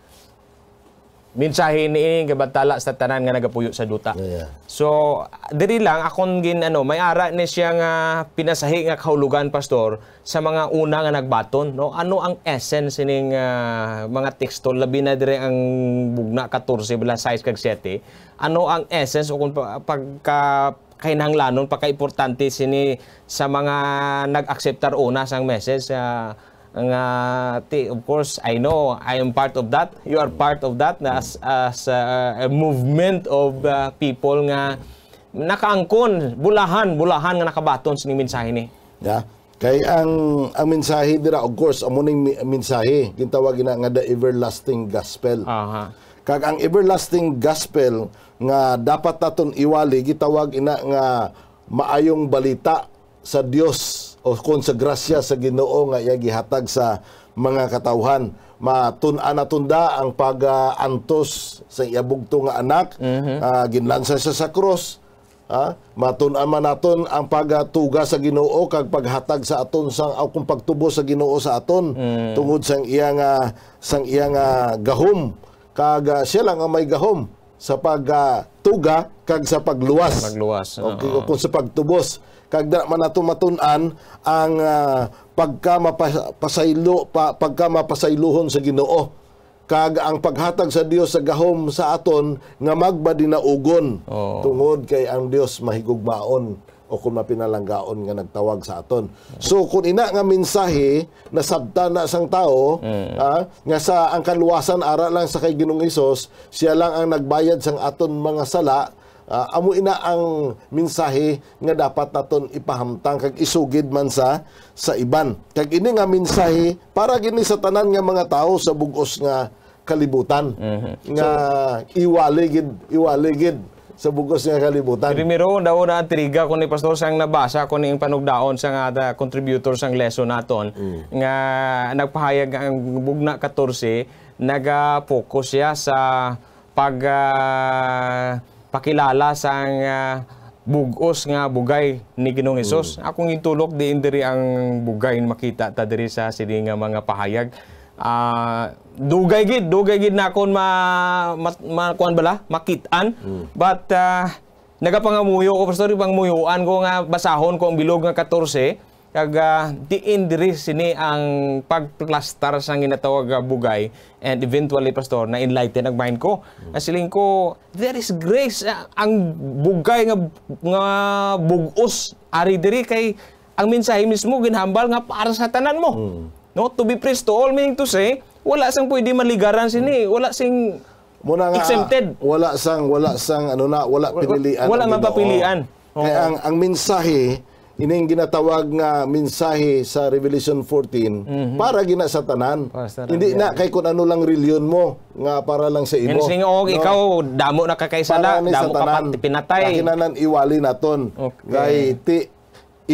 minsa ni ining kabatala sa tanan nga nagapuyo sa duta. Yeah. So diri lang akon gin ano may ara ni siya nga pinasahi nga kahulugan pastor sa mga una nga nagbaton no ano ang essence ning uh, ah, mga teksto labi na dire ang bugna 14 bala size kag 7 ano ang essence o kung pagka kainahanglanon pagka importante sini sa mga nag-acceptar una sang message sa uh, nga uh, of course I know I am part of that you are part of that na as as uh, a movement of uh, people nga nakaangkon bulahan bulahan nga nakabaton sa mensahe ni yeah kay ang ang mensahe dira of course amo ning mensahe gintawag ina nga the everlasting gospel aha uh-huh. kag ang everlasting gospel nga dapat aton iwali gitawag ina nga maayong balita sa Dios o kon sa grasya sa Ginoo nga iya gihatag sa mga katawhan matun-a na tunda ang pag-antos sa iya bugtong nga anak mm-hmm. uh, ginlansa siya sa cross ha? matun-a man naton ang pagatuga sa Ginoo kag paghatag sa aton sang o kung pagtubo sa Ginoo sa aton mm. tungod sang iya nga sang iya nga gahom kag uh, siya lang ang may gahom sa pagtuga uh, kag sa pagluwas. Pagluwas. Okay, no. kung sa pagtubos kagda da man nato matun-an ang uh, pagka mapasaylo pa, pagka mapasaylohon sa Ginoo kag ang paghatag sa Dios sa gahom sa aton nga magba dinaugon oh. tungod kay ang Dios mahigugmaon o kung mapinalanggaon nga nagtawag sa aton. So kung ina nga mensahe na sabta na sang tao mm. ah, nga sa ang kaluwasan ara lang sa kay Ginoong Isos, siya lang ang nagbayad sang aton mga sala uh, ah, amo ina ang mensahe nga dapat naton ipahamtang kag isugid man sa sa iban kag ini nga mensahe para gini sa tanan nga mga tao sa bugos nga kalibutan mm-hmm. nga so, iwali gid iwali gid sa bugos nga kalibutan. Primero, daw na triga kun ni Pastor sang nabasa kun ni panugdaon sang uh, contributor sang lesson naton mm. nga nagpahayag ang bugna 14 naga-focus siya sa pag uh, pakilala sang uh, ah, bugos nga bugay ni Ginoong Hesus. Mm. Akong intulok diin diri ang bugay makita ta diri sa sini nga mga pahayag. Uh, dugay gid, dugay gid na akon ma, ma, ma kuan bala, makitaan. Mm. But uh, nagapangamuyo ko sorry pangmuyuan ko nga basahon ko ang bilog nga 14 kaga ah, diin diri sini ang pagplastar sa ginatawag ah, bugay and eventually pastor na enlighten ang mind ko mm. siling ko there is grace ah, ang bugay nga nga bugos ari diri kay ang mensahe mismo ginhambal nga para sa tanan mo mm. no to be praised to all meaning to say wala sang pwede maligaran sini mm. wala sing Muna nga, exempted wala sang wala sang ano na wala pinilian wala mapapilian Oo. Kaya ang, ang mensahe Ina yung ginatawag nga mensahe sa Revelation 14 mm-hmm. para gina sa tanan. Hindi na kay kun ano lang reliyon mo nga para lang sa imo. Minsan og oh, no? ikaw damo na kakaysala, damo ka pa pinatay. Kinanan iwali naton. Okay. Kay ti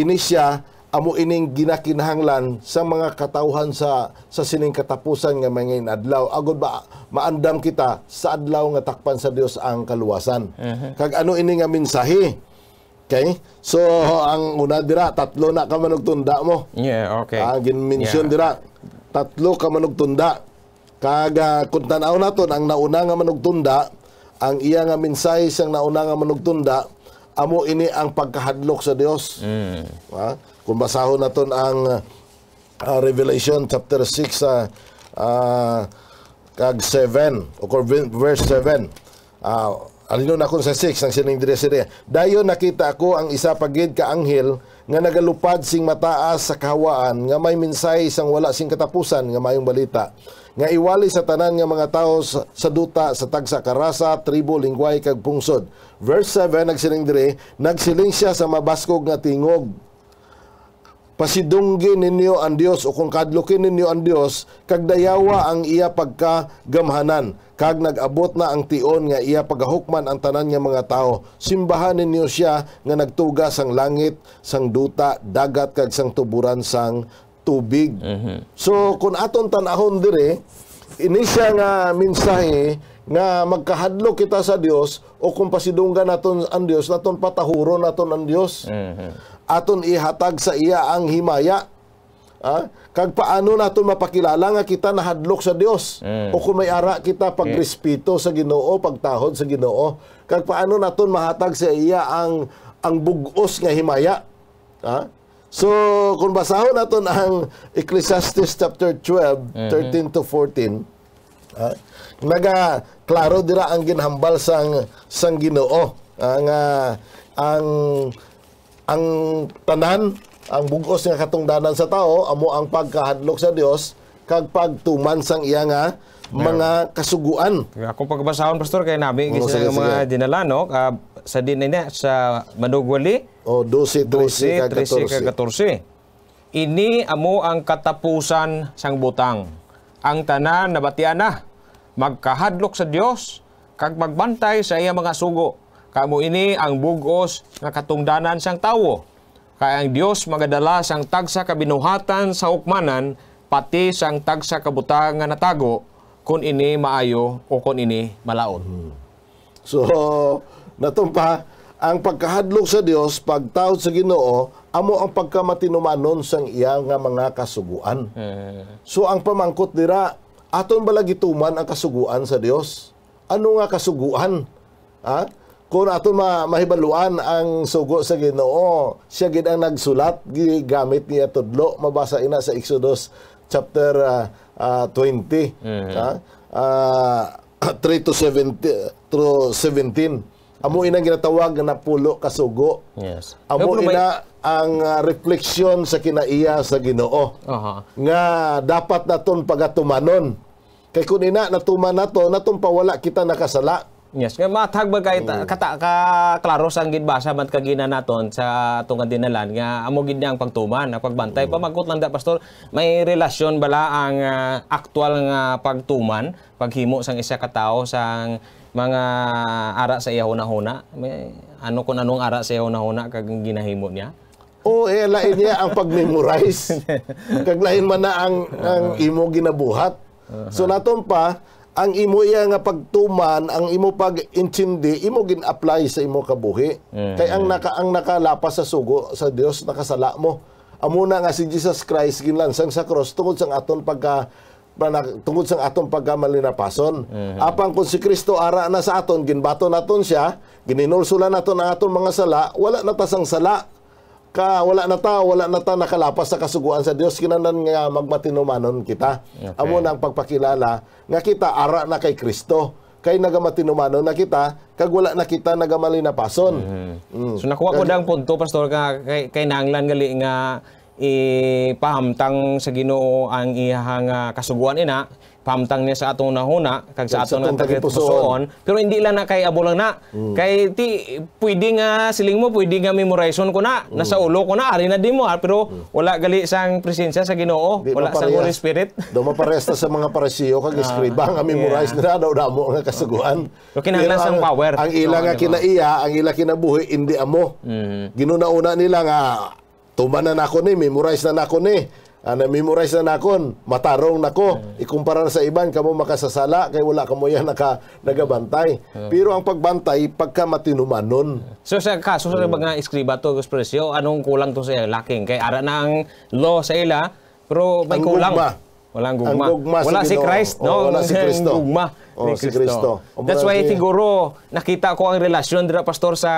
inisya amo ining ginakinahanglan sa mga katauhan sa sa sining katapusan nga mga adlaw agud ba maandam kita sa adlaw nga takpan sa Dios ang kaluwasan uh-huh. kag ano ini nga mensahe Okay? So, ang una dira, tatlo na ka manugtunda mo. Yeah, okay. Ang ah, ginmention yeah. dira, tatlo ka manugtunda. Kaga, kung tanaw na ton, ang nauna nga manugtunda, ang iya nga mensahe siyang nauna nga manugtunda, amo ini ang pagkahadlok sa Dios. Mm. Ha? Ah, kung basahon naton ang uh, Revelation chapter 6 sa uh, uh, kag 7 or verse 7. Uh, Alino na akong sa 6 ang sining dire Dayon nakita ako ang isa pagid ka anghel nga nagalupad sing mataas sa kahawaan nga may minsay sang wala sing katapusan nga mayong balita nga iwali sa tanan nga mga tao sa, sa duta sa tagsa karasa, tribo, lingway kag pungsod. Verse 7 nagsiling dire, nagsiling siya sa mabaskog nga tingog pasidunggi ninyo ang Dios o kung kadlukin ninyo ang Dios kag ang iya pagkagamhanan kag nagabot na ang tion nga iya pagahukman ang tanan nga mga tao simbahan ninyo siya nga nagtuga sang langit sang duta dagat kag sang tuburan sang tubig mm-hmm. so kun aton tanahon dire ini siya nga mensahe nga magkahadlo kita sa Dios o kung pasidunggan naton ang Dios naton patahuro naton ang Dios mm-hmm. aton ihatag sa iya ang himaya ah? kag paano naton mapakilala nga kita nahadlok sa Dios mm. o kung may ara kita pagrespeto sa Ginoo pagtahod sa Ginoo kag paano naton mahatag sa iya ang ang bugos nga himaya ah? So, kung basahon naton ang Ecclesiastes chapter 12, mm-hmm. 13 to 14, ah, naga klaro dira ang ginhambal sang sang Ginoo ang ah, uh, ang ang tanan ang bugos nga katungdanan sa tao amo ang pagkahadlok sa Dios kag pagtuman sang iya nga mga kasuguan. Ako pagbasahon pastor kay nabi ah, oh, sa mga dinala no uh, sa dinina sa Madugwali oh 12 13 13 14. Ini amo ang katapusan sang butang. Ang tanan nabatian na magkahadlok sa Dios kag magbantay sa iya mga sugo. Kamo ini ang bugos nga katungdanan sang tawo. Kay ang Dios magadala sang tagsa kabinuhatan sa hukmanan pati sang tagsa kabutang nga natago kun ini maayo o kun ini malaon. Hmm. So [LAUGHS] natumpa ang pagkahadlok sa Dios pagtawod sa Ginoo amo ang pagkamatinumanon sang iya nga mga kasuguan. Eh. So ang pamangkot dira aton bala gituman ang kasuguan sa Dios ano nga kasuguan ha kung aton ma mahibaluan ang sugo sa Ginoo siya gid ang nagsulat gigamit niya tudlo mabasa ina sa Exodus chapter uh, uh, 20 mm-hmm. ha uh, ah, 3 [CLEARS THROAT] to 17 through 17 Amo ina ginatawag na pulo kasugo. Yes. Amo ina may... ang uh, refleksyon sa kinaiya sa Ginoo. Uh-huh. Nga dapat naton pagatumanon. Kay kun ina natuman nato natong pawala kita nakasala. Yes, nga matag ba kay mm. kata ka klaro sang gidbasa man kagina naton sa atong dinalan nga amo gid ang pagtuman, ang pagbantay mm. pamangkot lang da pastor, may relasyon bala ang uh, ah, aktual nga pagtuman, paghimo sang isa ka tawo sang mga ara sa iya huna-huna? May, ano kung anong ara sa iya huna-huna kag ginahimo niya? Oo, oh, eh, lain niya ang pagmemorize [LAUGHS] kag lain man na ang, ang uh-huh. imo ginabuhat. Uh-huh. So naton pa, ang imo iya nga pagtuman, ang imo pag intindi, imo gin-apply sa imo kabuhi. Mm. Kay ang naka ang nakalapas sa sugo sa Dios nakasala mo. Amo na nga si Jesus Christ ginlansang sa cross tungod sang aton pagka tungod sa atong pagkamalinapason. Mm-hmm. Apang kung si Kristo ara na sa aton, ginbato naton siya, gininulsula naton ang aton mga sala, wala na tasang sala. Ka, wala na ta, wala na ta nakalapas sa kasuguan sa Dios kinanan nga magmatinumanon kita. Okay. Amo na ang pagpakilala nga kita ara na kay Kristo kay nagamatinumanon na kita kag wala na kita nagamali na pason. Mm-hmm. Mm. So nakuha ko dang punto pastor ka kay, kay nanglan gali nga ipahamtang sa Ginoo ang iyang ah, kasuguan ina pamtang niya sa atong nahuna kag sa atong so, natagipusoon pero hindi lang na kay abo lang na mm. kay ti pwede nga siling mo pwede nga memorization ko na mm. nasa ulo ko na ari na di mo ha? Ah. pero mm. wala gali sang presensya sa Ginoo wala sang Holy Spirit [LAUGHS] do maparesta sa mga paresiyo kag ah, iskriba nga memorize yeah. na daw mo nga kasuguan so kinahanglan sang power ang ila nga kinaiya ang ila kinabuhi indi amo mm. ginunauna nila nga Tumanan nako ni, memorize na nako ni. Ana ah, memorize na nako, matarong nako. Mm. Ikumpara sa iban, kamo makasasala, kay wala kamo yan naka, nagabantay. Mm. Pero ang pagbantay, pagka matinumanon. So sa kaso sa mm. mga iskriba to, Presyo, anong kulang to sa laking? Kay ara nang law sa ila, pero may kulang. Gugma. Walang gugma. Ang gugma wala si, si Christ, no? Oh, wala si Kristo. gugma. Oh, si Kristo. That's why, siguro, nakita ko ang relasyon dira pastor sa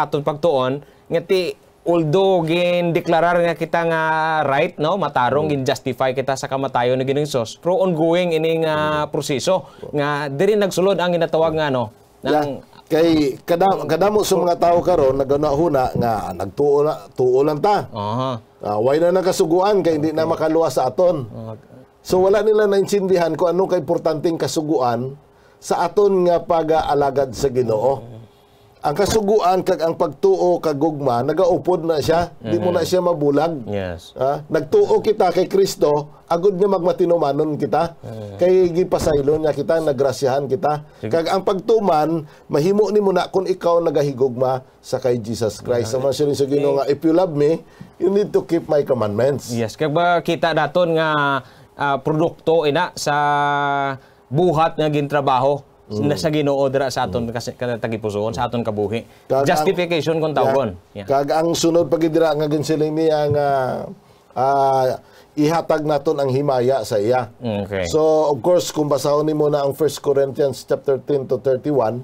aton pagtuon, ngati although gin deklarar nga kita nga right no matarong mm. gin justify kita sa kamatayon ni gining pro ongoing ining uh, proseso nga diri nagsulod ang ginatawag nga no ng yeah. Kay kada kadamo sa mga tao karon naganahuna nga nagtuo na tuo lang ta. Aha. Uh-huh. Uh, why na nakasuguan kay hindi okay. na makaluwas sa aton. Ah, so wala nila naintindihan kung ano kay importanteng kasuguan sa aton nga pag-aalagad sa Ginoo. uh ang kasuguan kag ang pagtuo kag gugma nagaupod na siya mm-hmm. di mo na mm-hmm. siya mabulag yes ah, nagtuo kita kay Kristo agud niya magmatinumanon kita mm. kay gipasaylon nga kita nagrasyahan kita kag ang pagtuman mahimo nimo na kun ikaw nagahigugma sa kay Jesus Christ yeah. sama siya sa Ginoo nga if you love me you need to keep my commandments yes kag ba kita daton nga uh, produkto ina sa buhat nga gintrabaho mm. na sa Ginoo dira sa aton mm. kasi tagipusoon sa aton kabuhi. Kag Justification kon kung tawgon. Yeah. yeah. Kag ang sunod pagidira dira nga ginsiling ni ang uh, uh, ihatag naton ang himaya sa iya. Mm, okay. So of course kung basahon nimo na ang 1 Corinthians chapter 10 to 31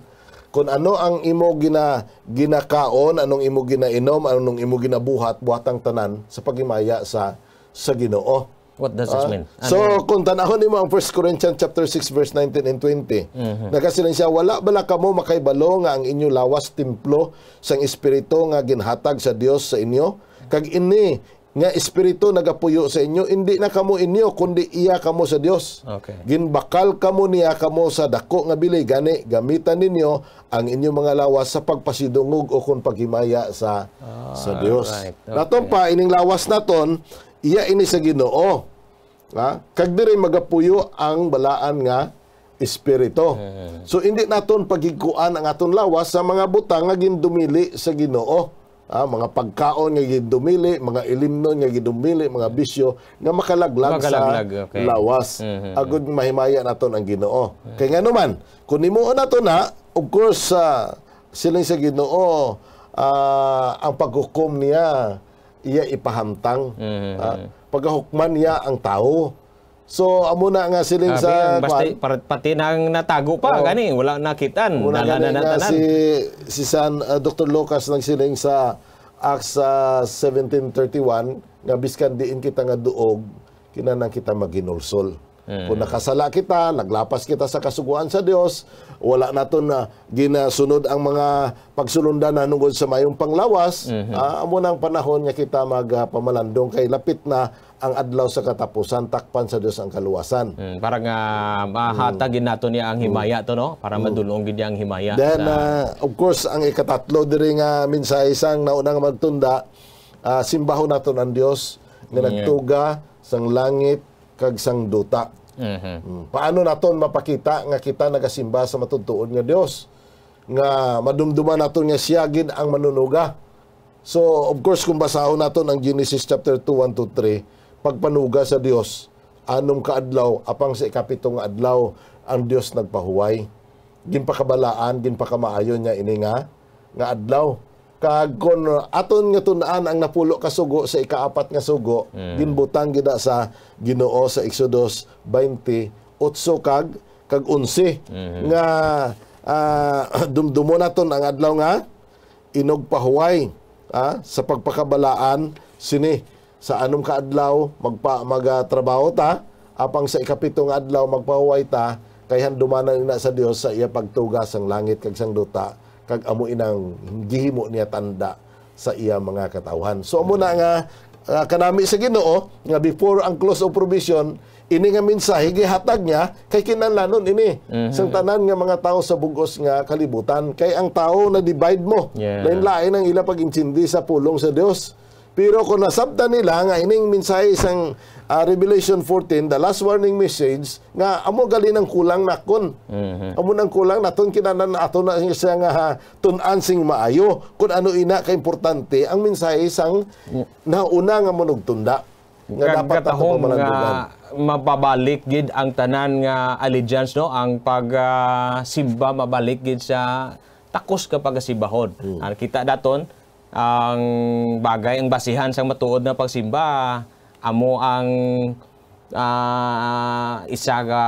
kung ano ang imo gina ginakaon, anong imo ginainom, anong imo ginabuhat, buhatang tanan sa paghimaya sa sa Ginoo. What does this ah. mean? Ano? So, kung tanahon ni mo ang 1 Corinthians chapter 6 verse 19 and 20, mm-hmm. nagkasilan siya, wala bala kamo makaibalo nga ang inyo lawas templo sang espiritu nga ginhatag sa Dios sa inyo kag ini nga espiritu nagapuyo sa inyo hindi na kamo inyo kundi iya kamo sa Dios okay. ginbakal kamo niya kamo sa dako nga bili gani gamitan ninyo ang inyo mga lawas sa pagpasidungog o kung paghimaya sa ah, sa Dios right. okay. naton pa ining lawas naton iya ini sa Ginoo. Ha? Kag diri magapuyo ang balaan nga espirito. Eh. So hindi naton pagigkuan ang aton lawas sa mga butang nga gindumili sa Ginoo. Ah, mga pagkaon nga gidumili, mga ilimnon nga gidumili, mga bisyo nga makalaglag, makalaglag sa okay. lawas. Mm-hmm. Agud mahimaya naton ang Ginoo. Mm-hmm. Kay ngano man, kun nimuo nato na, of course uh, ah, sila sa Ginoo uh, ang paghukom niya iya ipahamtang. Mm-hmm. Uh, ah, pagahukman niya ang tao. So amo na nga siling Abi, ah, sa basta, par, pati nang natago pa oh, gani wala nakitan wala na na si si San uh, ah, Dr. Lucas nang siling sa Aksa 1731 nga biskan diin kita nga duog kinanang kita maginulsol. Mm. Kung nakasala kita, naglapas kita sa kasuguan sa Dios, wala naton na ginasunod ang mga pagsulundan na nungod sa mayong panglawas, mm-hmm. uh, amo nang panahon nga kita magpamalandong kay lapit na ang adlaw sa katapusan, takpan sa Dios ang kaluwasan. Mm, para nga uh, mahatagin mm. nato niya ang himaya to no, para mm. madulong gid ang himaya. Then na... uh, ah, of course ang ikatatlo diri nga minsa isang naunang magtunda, uh, ah, simbahon naton ang Dios nga yeah. Mm. nagtuga sang langit kag sangduta. Mm-hmm. Mm. Paano naton mapakita nga kita nagasimba sa matutuon nga Dios? Nga madumduman naton nga siyagin ang manunuga. So, of course, kung basahon naton ang Genesis chapter 2, 1 to 3, pagpanuga sa Dios, anong kaadlaw, apang sa ikapitong adlaw, ang Dios nagpahuway. Ginpakabalaan, ginpakamaayon niya ini nga, nga adlaw kagon aton nga tunaan ang napulo ka sugo sa ikaapat nga sugo mm. ginbutang gida sa Ginoo sa Exodus 20 kag kag 11 mm-hmm. nga uh, [CLEARS THROAT] dumdumo naton ang adlaw nga inog pahuway ah, sa pagpakabalaan sini sa anom ka adlaw magpa magatrabaho ta apang sa ikapitong adlaw magpahuway ta kay handumanan na sa Dios sa iya pagtugas ang langit kag sang duta kag amo inang gihimo niya tanda sa iya mga katawhan. So amo na nga uh, kanami sa Ginoo nga before ang close of provision ini nga mensahe gihatag niya kay kinanlanon ini mm-hmm. sang tanan nga mga tao sa bugos nga kalibutan kay ang tao na divide mo yeah. lain-lain ang ila pag sa pulong sa Dios pero kung nasabda nila nga ining mensahe isang uh, ah, Revelation 14, the last warning message, nga amo gali ng kulang nakon. Mm-hmm. Amo nang kulang naton kinanan ato na siya nga ha, tunan sing maayo kun ano ina ka importante ang mensahe isang mm. nauna nga monugtunda nga dapat ato nga mababalik gid ang tanan nga allegiance no ang pag uh, mabalik gid sa takos kapag sibahod. Mm. Ang kita daton ang bagay, ang basihan sa matuod na pagsimba, amo ang uh, isa ka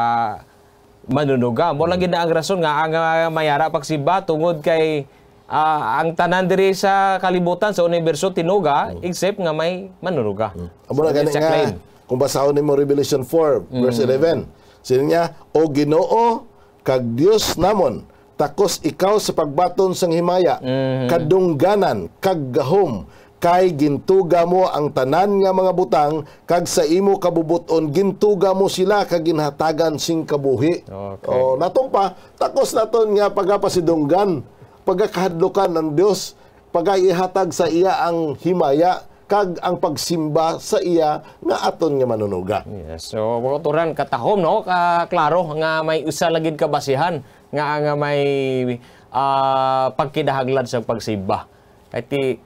manunuga. Mo lang gid ang rason nga ang uh, mayara pagsimba tungod kay uh, ang tanan diri sa kalibutan sa universo tinuga mm. except nga may manunuga. Mm. Amo so, gani nga claim. kung basahon nimo Revelation 4 mm. verse 11. sinya o Ginoo kag Dios namon takos ikaw sa pagbaton sang himaya mm-hmm. kadungganan kaggahom kay gintuga mo ang tanan nga mga butang kag sa imo kabubuton gintuga mo sila kag ginhatagan sing kabuhi okay. o oh, natong pa takos naton nga pagapasidunggan pagakahadlukan ng Dios pagaihatag sa iya ang himaya kag ang pagsimba sa iya nga aton nga manunuga. Yes, so mga katahom no ka klaro nga may usa lagid kabasihan nga nga may uh, ah, pagkidahaglad sa pagsimba. Kay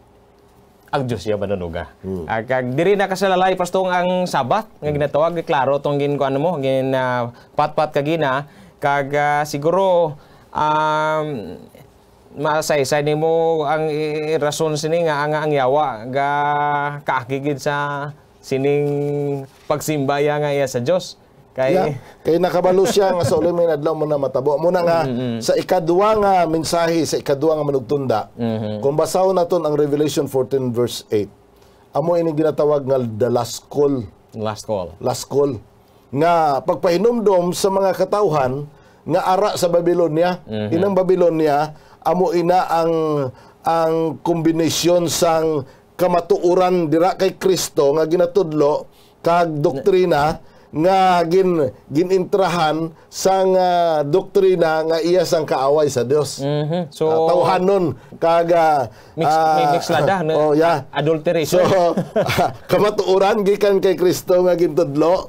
ang Diyos siya manunuga. Hmm. Uh, kag diri na kasalalay pastong ang sabat nga hmm. ginatawag klaro tong gin ko ano mo gin uh, patpat kagina kag uh, siguro um, masaysay nimo ang rason sini nga ang ang yawa ga kaagigid sa sining pagsimbaya nga iya sa Dios. Kay yeah. kay nakabalo siya nga sa ulumin adlaw mo na matabo mo na nga mm-hmm. sa ikaduwa nga mensahe sa ikaduwa nga manugtunda. Mm-hmm. Kung basaw naton ang Revelation 14 verse 8. Amo ini ginatawag nga the last call. Last call. Last call. Nga pagpahinumdom sa mga katauhan nga ara sa Babylonia, mm-hmm. inang Babylonia amo ina ang ang kombinasyon sang kamatuoran dira kay Kristo nga ginatudlo kag doktrina nga gin ginintrahan sa nga ah, doktrina nga iya sang kaaway sa Dios. Mm-hmm. So uh, tawhan nun kaga mix, uh, ah, mix lada na oh, yeah. adultery. So [LAUGHS] kamatuoran gikan kay Kristo nga gintudlo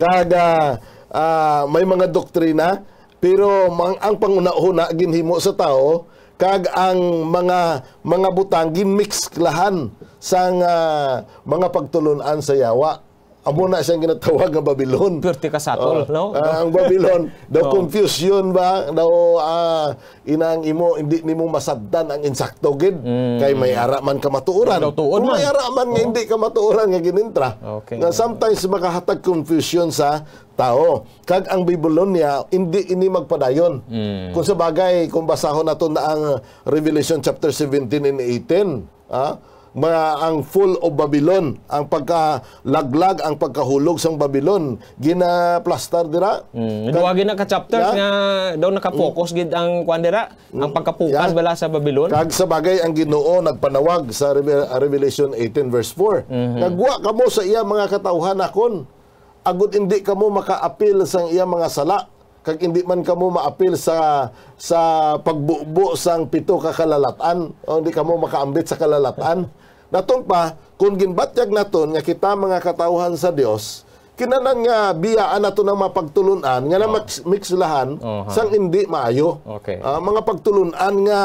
kaga uh, may mga doktrina pero mang, ang panguna-una ginhimo sa tao kag ang mga mga butang ginmix lahan sang uh, mga pagtulunan sa yawa. Amo na siyang ginatawag nga Babylon. Pwerte ka satol, uh, oh. no? Uh, ang Babylon, [LAUGHS] daw no. confusion ba, daw uh, inang imo, hindi nimo masabdan ang insakto gid. Mm. Kay may ara man ka matuuran. Kung May ara man nga hindi ka matuuran nga ginintra. Okay. Nga sometimes makahatag confusion sa tao. Kag ang Babylon niya, hindi ini magpadayon. Mm. Kung sa bagay, kung basahon nato na ang Revelation chapter 17 and 18, ah, ma, ang full of Babylon, ang pagkalaglag, ang pagkahulog sa Babylon, ginaplastar dira. Mm. Duwa gid ka chapters yeah. nga daw nakapokus mm. gid ang kwan dira, mm. ang pagkapukan yeah. bala sa Babylon. Kag sabagay ang Ginoo nagpanawag sa uh, Revelation 18 verse 4. Mm-hmm. Kagwa kamo sa iya mga katawhan akon. Agud indi kamo maka makaapil sa iya mga sala kag hindi man kamo maapil sa sa pagbubo sang pito ka kalalatan o hindi kamo makaambit sa kalalatan natong pa kung ginbatyag naton nga kita mga katawhan sa Dios kinanang nga biyaan nato ng mapagtulunan nga na oh. mixlahan oh, huh. sang hindi maayo okay. uh, mga pagtulunan nga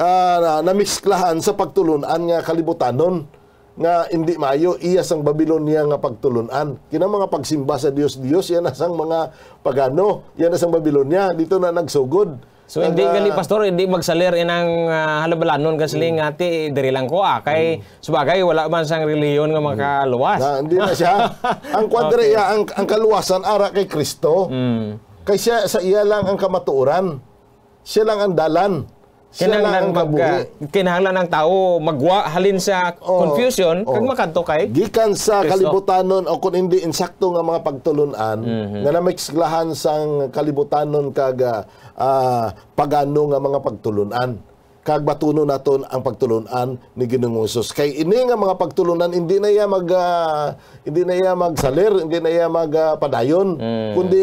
uh, na, na mixklahan sa pagtulunan nga kalibutanon nga hindi mayo iya sang Babylon niya nga pagtulunan kina mga pagsimba sa Dios Dios yan sang mga pagano yan sang Babylon dito na nagsugod So Naga, hindi gali pastor hindi magsaler inang uh, ah, halabalanon kasling hmm. ati diri lang ko ah kay hmm. subagay wala man sang reliyon nga makaluwas. Hmm. Na, hindi na siya. [LAUGHS] ang kwadre okay. ang, ang kaluwasan ara kay Kristo. Hmm. Kay siya sa iya lang ang kamatuoran. Siya lang ang dalan kinahanglan ang kabuhi. Kinahanglan ang tao magwa halin sa oh, confusion oh. kag makanto kay gikan sa Kristo. kalibutanon o kun hindi insakto nga mga pagtulunan mm-hmm. nga namixlahan sang kalibutanon kag uh, pagano nga mga pagtulunan kag batuno naton ang pagtulunan ni Ginoong Hesus. Kay ini nga mga pagtulunan hindi na iya mag uh, hindi na iya magsalir, hindi na iya magpadayon uh, mm. kundi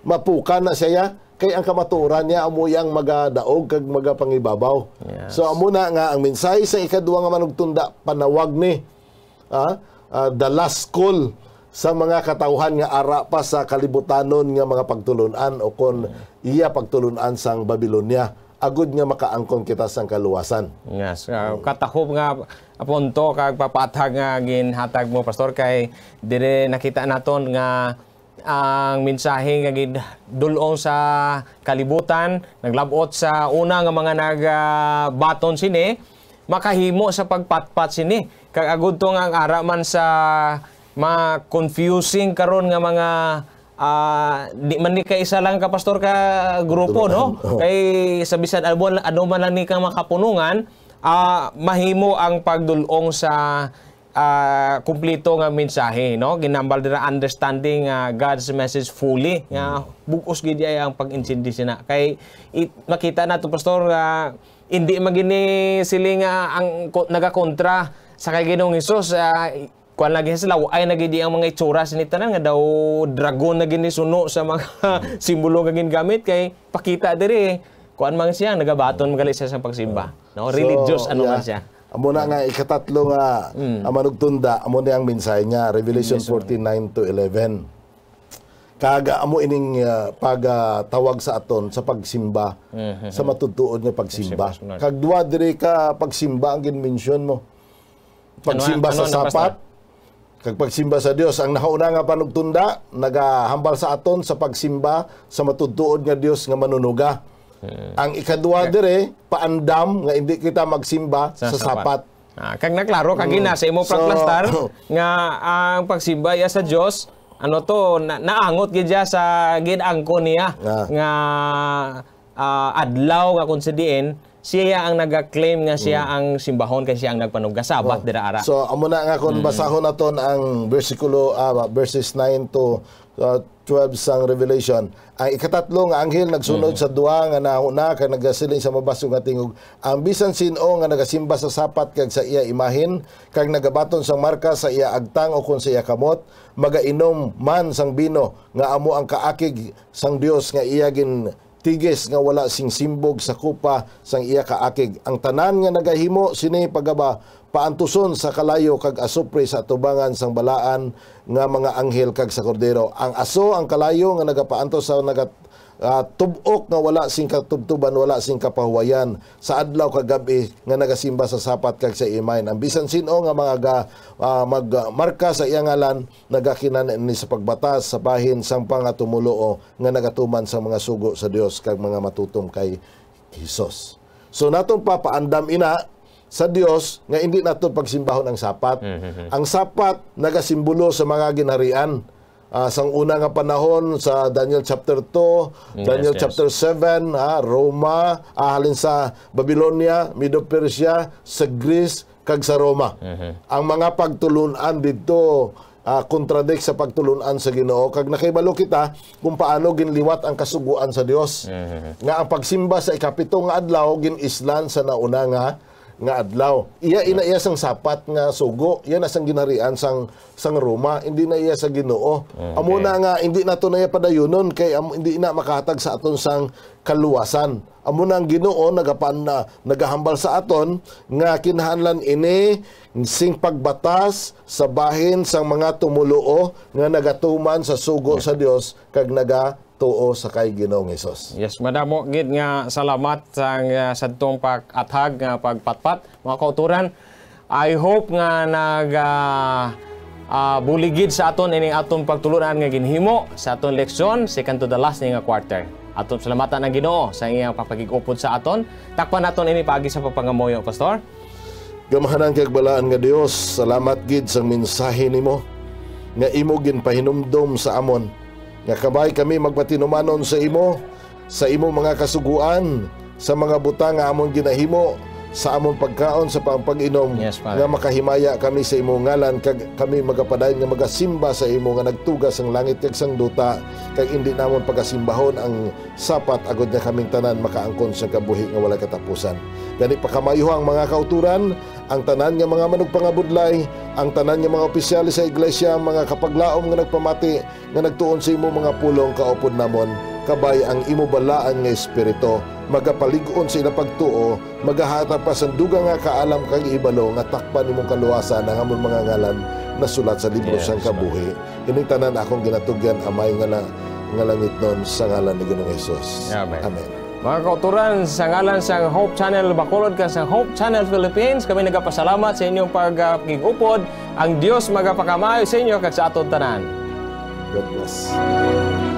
mapuka na siya kay ang kamaturan niya amuyang magadaog kag magapangibabaw. Yes. So amuna nga ang mensahe sa ikaduwa nga manugtunda panawag ni ah, uh, the last call sa mga katauhan nga ara pa sa kalibutanon nga mga pagtulunan o kon yeah. iya pagtulunan sang Babilonia agud nga makaangkon kita sang kaluwasan. Yes, uh, ah, katahob nga apunto kag papatag nga ginhatag mo pastor kay dire nakita naton nga ang mensahe nga dulong sa kalibutan naglabot sa una nga mga nagabaton sini makahimo sa pagpatpat sini kag agud nga ang ara man sa ma confusing karon nga mga uh, di man ni kay lang ka pastor ka grupo no kay sa bisan ano man lang ni kang makapunungan uh, mahimo ang pagdulong sa uh, kumplito nga mensahe no ginambal dira understanding uh, God's message fully nga mm. bugos gid ang pag-insindi sina kay it, makita nato pastor uh, hindi magini siling uh, ang nagakontra sa kay Ginoong Hesus uh, kuan lagi sila ay nagidi ang mga itsura sini tanan nga daw dragon na ginisuno sa mga [LAUGHS] simbolo nga gingamit kay pakita diri kuan man siya nagabaton magali siya sa pagsimba hmm. no religious so, ano yeah. man siya Amo na nga ikatatlo nga ah, mm. Ah, manugtunda, amo ni ang mensahe niya, Revelation 14:9 to 11. Kaga amo ining uh, pagtawag uh, sa aton sa pagsimba, mm-hmm. sa matutuod nga pagsimba. Kag duwa dire ka pagsimba ang ginmention mo. Ano, pagsimba ano, sa ano, sapat, kag pagsimba sa Dios ang nauna nga panugtunda nagahambal sa aton sa pagsimba sa matutuod nga Dios nga manunuga. Eh. Ang ikadua okay. dire, paandam nga hindi kita magsimba sa, sa sapat. sapat. Ah, kag naklaro kag mm. ina sa imo prangplastar so, [LAUGHS] nga ang pagsimba ya sa Dios ano to na, naangot gid sa gid angko niya ah. nga uh, adlaw nga kung sa diin siya ang nag-claim nga siya mm. ang simbahon kasi siya ang nagpanuggasabat oh. dira ara. So amo na nga kun mm. basahon naton ang versikulo uh, verses 9 to uh, ah, 12 sang Revelation. Ang ikatatlo nga anghel nagsunod mm. sa duha nga nauna kay nagasiling sa mabasog nga tingog. Ang bisan sino nga nagasimba sa sapat kag sa iya imahin kag nagabaton sang marka sa iya agtang o kon sa iya kamot magainom man sang bino nga amo ang kaakig sang Dios nga iya gin tiges nga wala sing simbog sa kupa sang iya kaakig. Ang tanan nga nagahimo sini pagaba paantuson sa kalayo kag asopre sa tubangan sang balaan nga mga anghel kag sa kordero. Ang aso ang kalayo nga nagapaantos sa nagat uh, tubok nga wala sing katubtuban wala sing kapahuwayan sa adlaw kagabi nga nagasimba sa sapat kag sa imayn ang bisan sino nga mga ga, uh, magmarka sa iyang ngalan nagakinan ni sa pagbatas sa bahin sang pangatumuloo nga nagatuman sa mga sugo sa Dios kag mga matutom kay Hesus so natong papaandam ina sa Dios nga hindi nato pagsimbahon ang sapat. Mm-hmm. Ang sapat nagasimbolo sa mga ginharian uh, ah, sang una nga panahon sa Daniel chapter 2, yes, Daniel yes. chapter 7, ha, ah, Roma, ahalin sa Babylonia, Medo Persia, sa Greece, kag sa Roma. Mm-hmm. Ang mga pagtulunan dito uh, ah, contradict sa pagtulunan sa Ginoo kag nakahibalo kita kung paano ginliwat ang kasuguan sa Dios. Mm-hmm. Nga ang pagsimba sa ikapito nga adlaw ginislan sa nauna nga nga adlaw. Iya ina iya sang sapat nga sugo, iya na sang ginarian sang sang Roma, hindi na iya sa Ginoo. Mm, okay. Amo na nga hindi na to na kay am, hindi na makahatag sa aton sang kaluwasan. Amo na ang Ginoo nagapan na nagahambal sa aton nga kinahanglan ini sing pagbatas sa bahin sang mga tumuloo nga nagatuman sa sugo okay. sa Dios kag naga tuo sa kay Ginoong Hesus. Yes, madamo gid nga salamat sang uh, sadtong pag-athag nga pagpatpat mga kauturan. I hope nga nag uh, uh, buligid sa aton ini aton pagtulunan nga ginhimo sa aton leksyon second to the last nga quarter. Aton salamatan ang Ginoo sa iyang pagpagigupod sa aton. Takpan aton ini paagi sa papangamoyo, oh, pastor. Gamahan ang kagbalaan nga Dios, salamat gid sa mensahe nimo nga imo ginpahinumdom sa amon nga kabay kami magpatinumanon sa imo, sa imo mga kasuguan, sa mga butang nga among ginahimo, sa among pagkaon sa pampaginom yes, nga makahimaya kami sa imong ngalan kag kami magapadayon nga magasimba sa imo nga nagtugas ang langit kag sang duta kag indi namon pagasimbahon ang sapat agod nga kaming tanan makaangkon sa kabuhi nga wala katapusan gani pa kamayo ang mga kauturan ang tanan nga mga manugpangabudlay ang tanan nga mga opisyal sa iglesia mga kapaglaom nga nagpamati nga nagtuon sa imo mga pulong kaupod namon kabay ang imo balaan nga espiritu magapaligon sa ila pagtuo magahata pa sanduga nga kaalam kang ibalo nga takpan imong kaluwasan ang amon mga ngalan na sulat sa libro yes, sang kabuhi ining tanan akong ginatugyan amay nga na, nga langit noon sa ngalan ni Ginoong Hesus Amen, Amen. Mga kauturan, sa ngalan sa Hope Channel, bakulod ka sa Hope Channel Philippines, kami nagapasalamat sa inyong pagkikupod. Ang Diyos magapakamayo sa inyo kag sa aton tanan. God bless.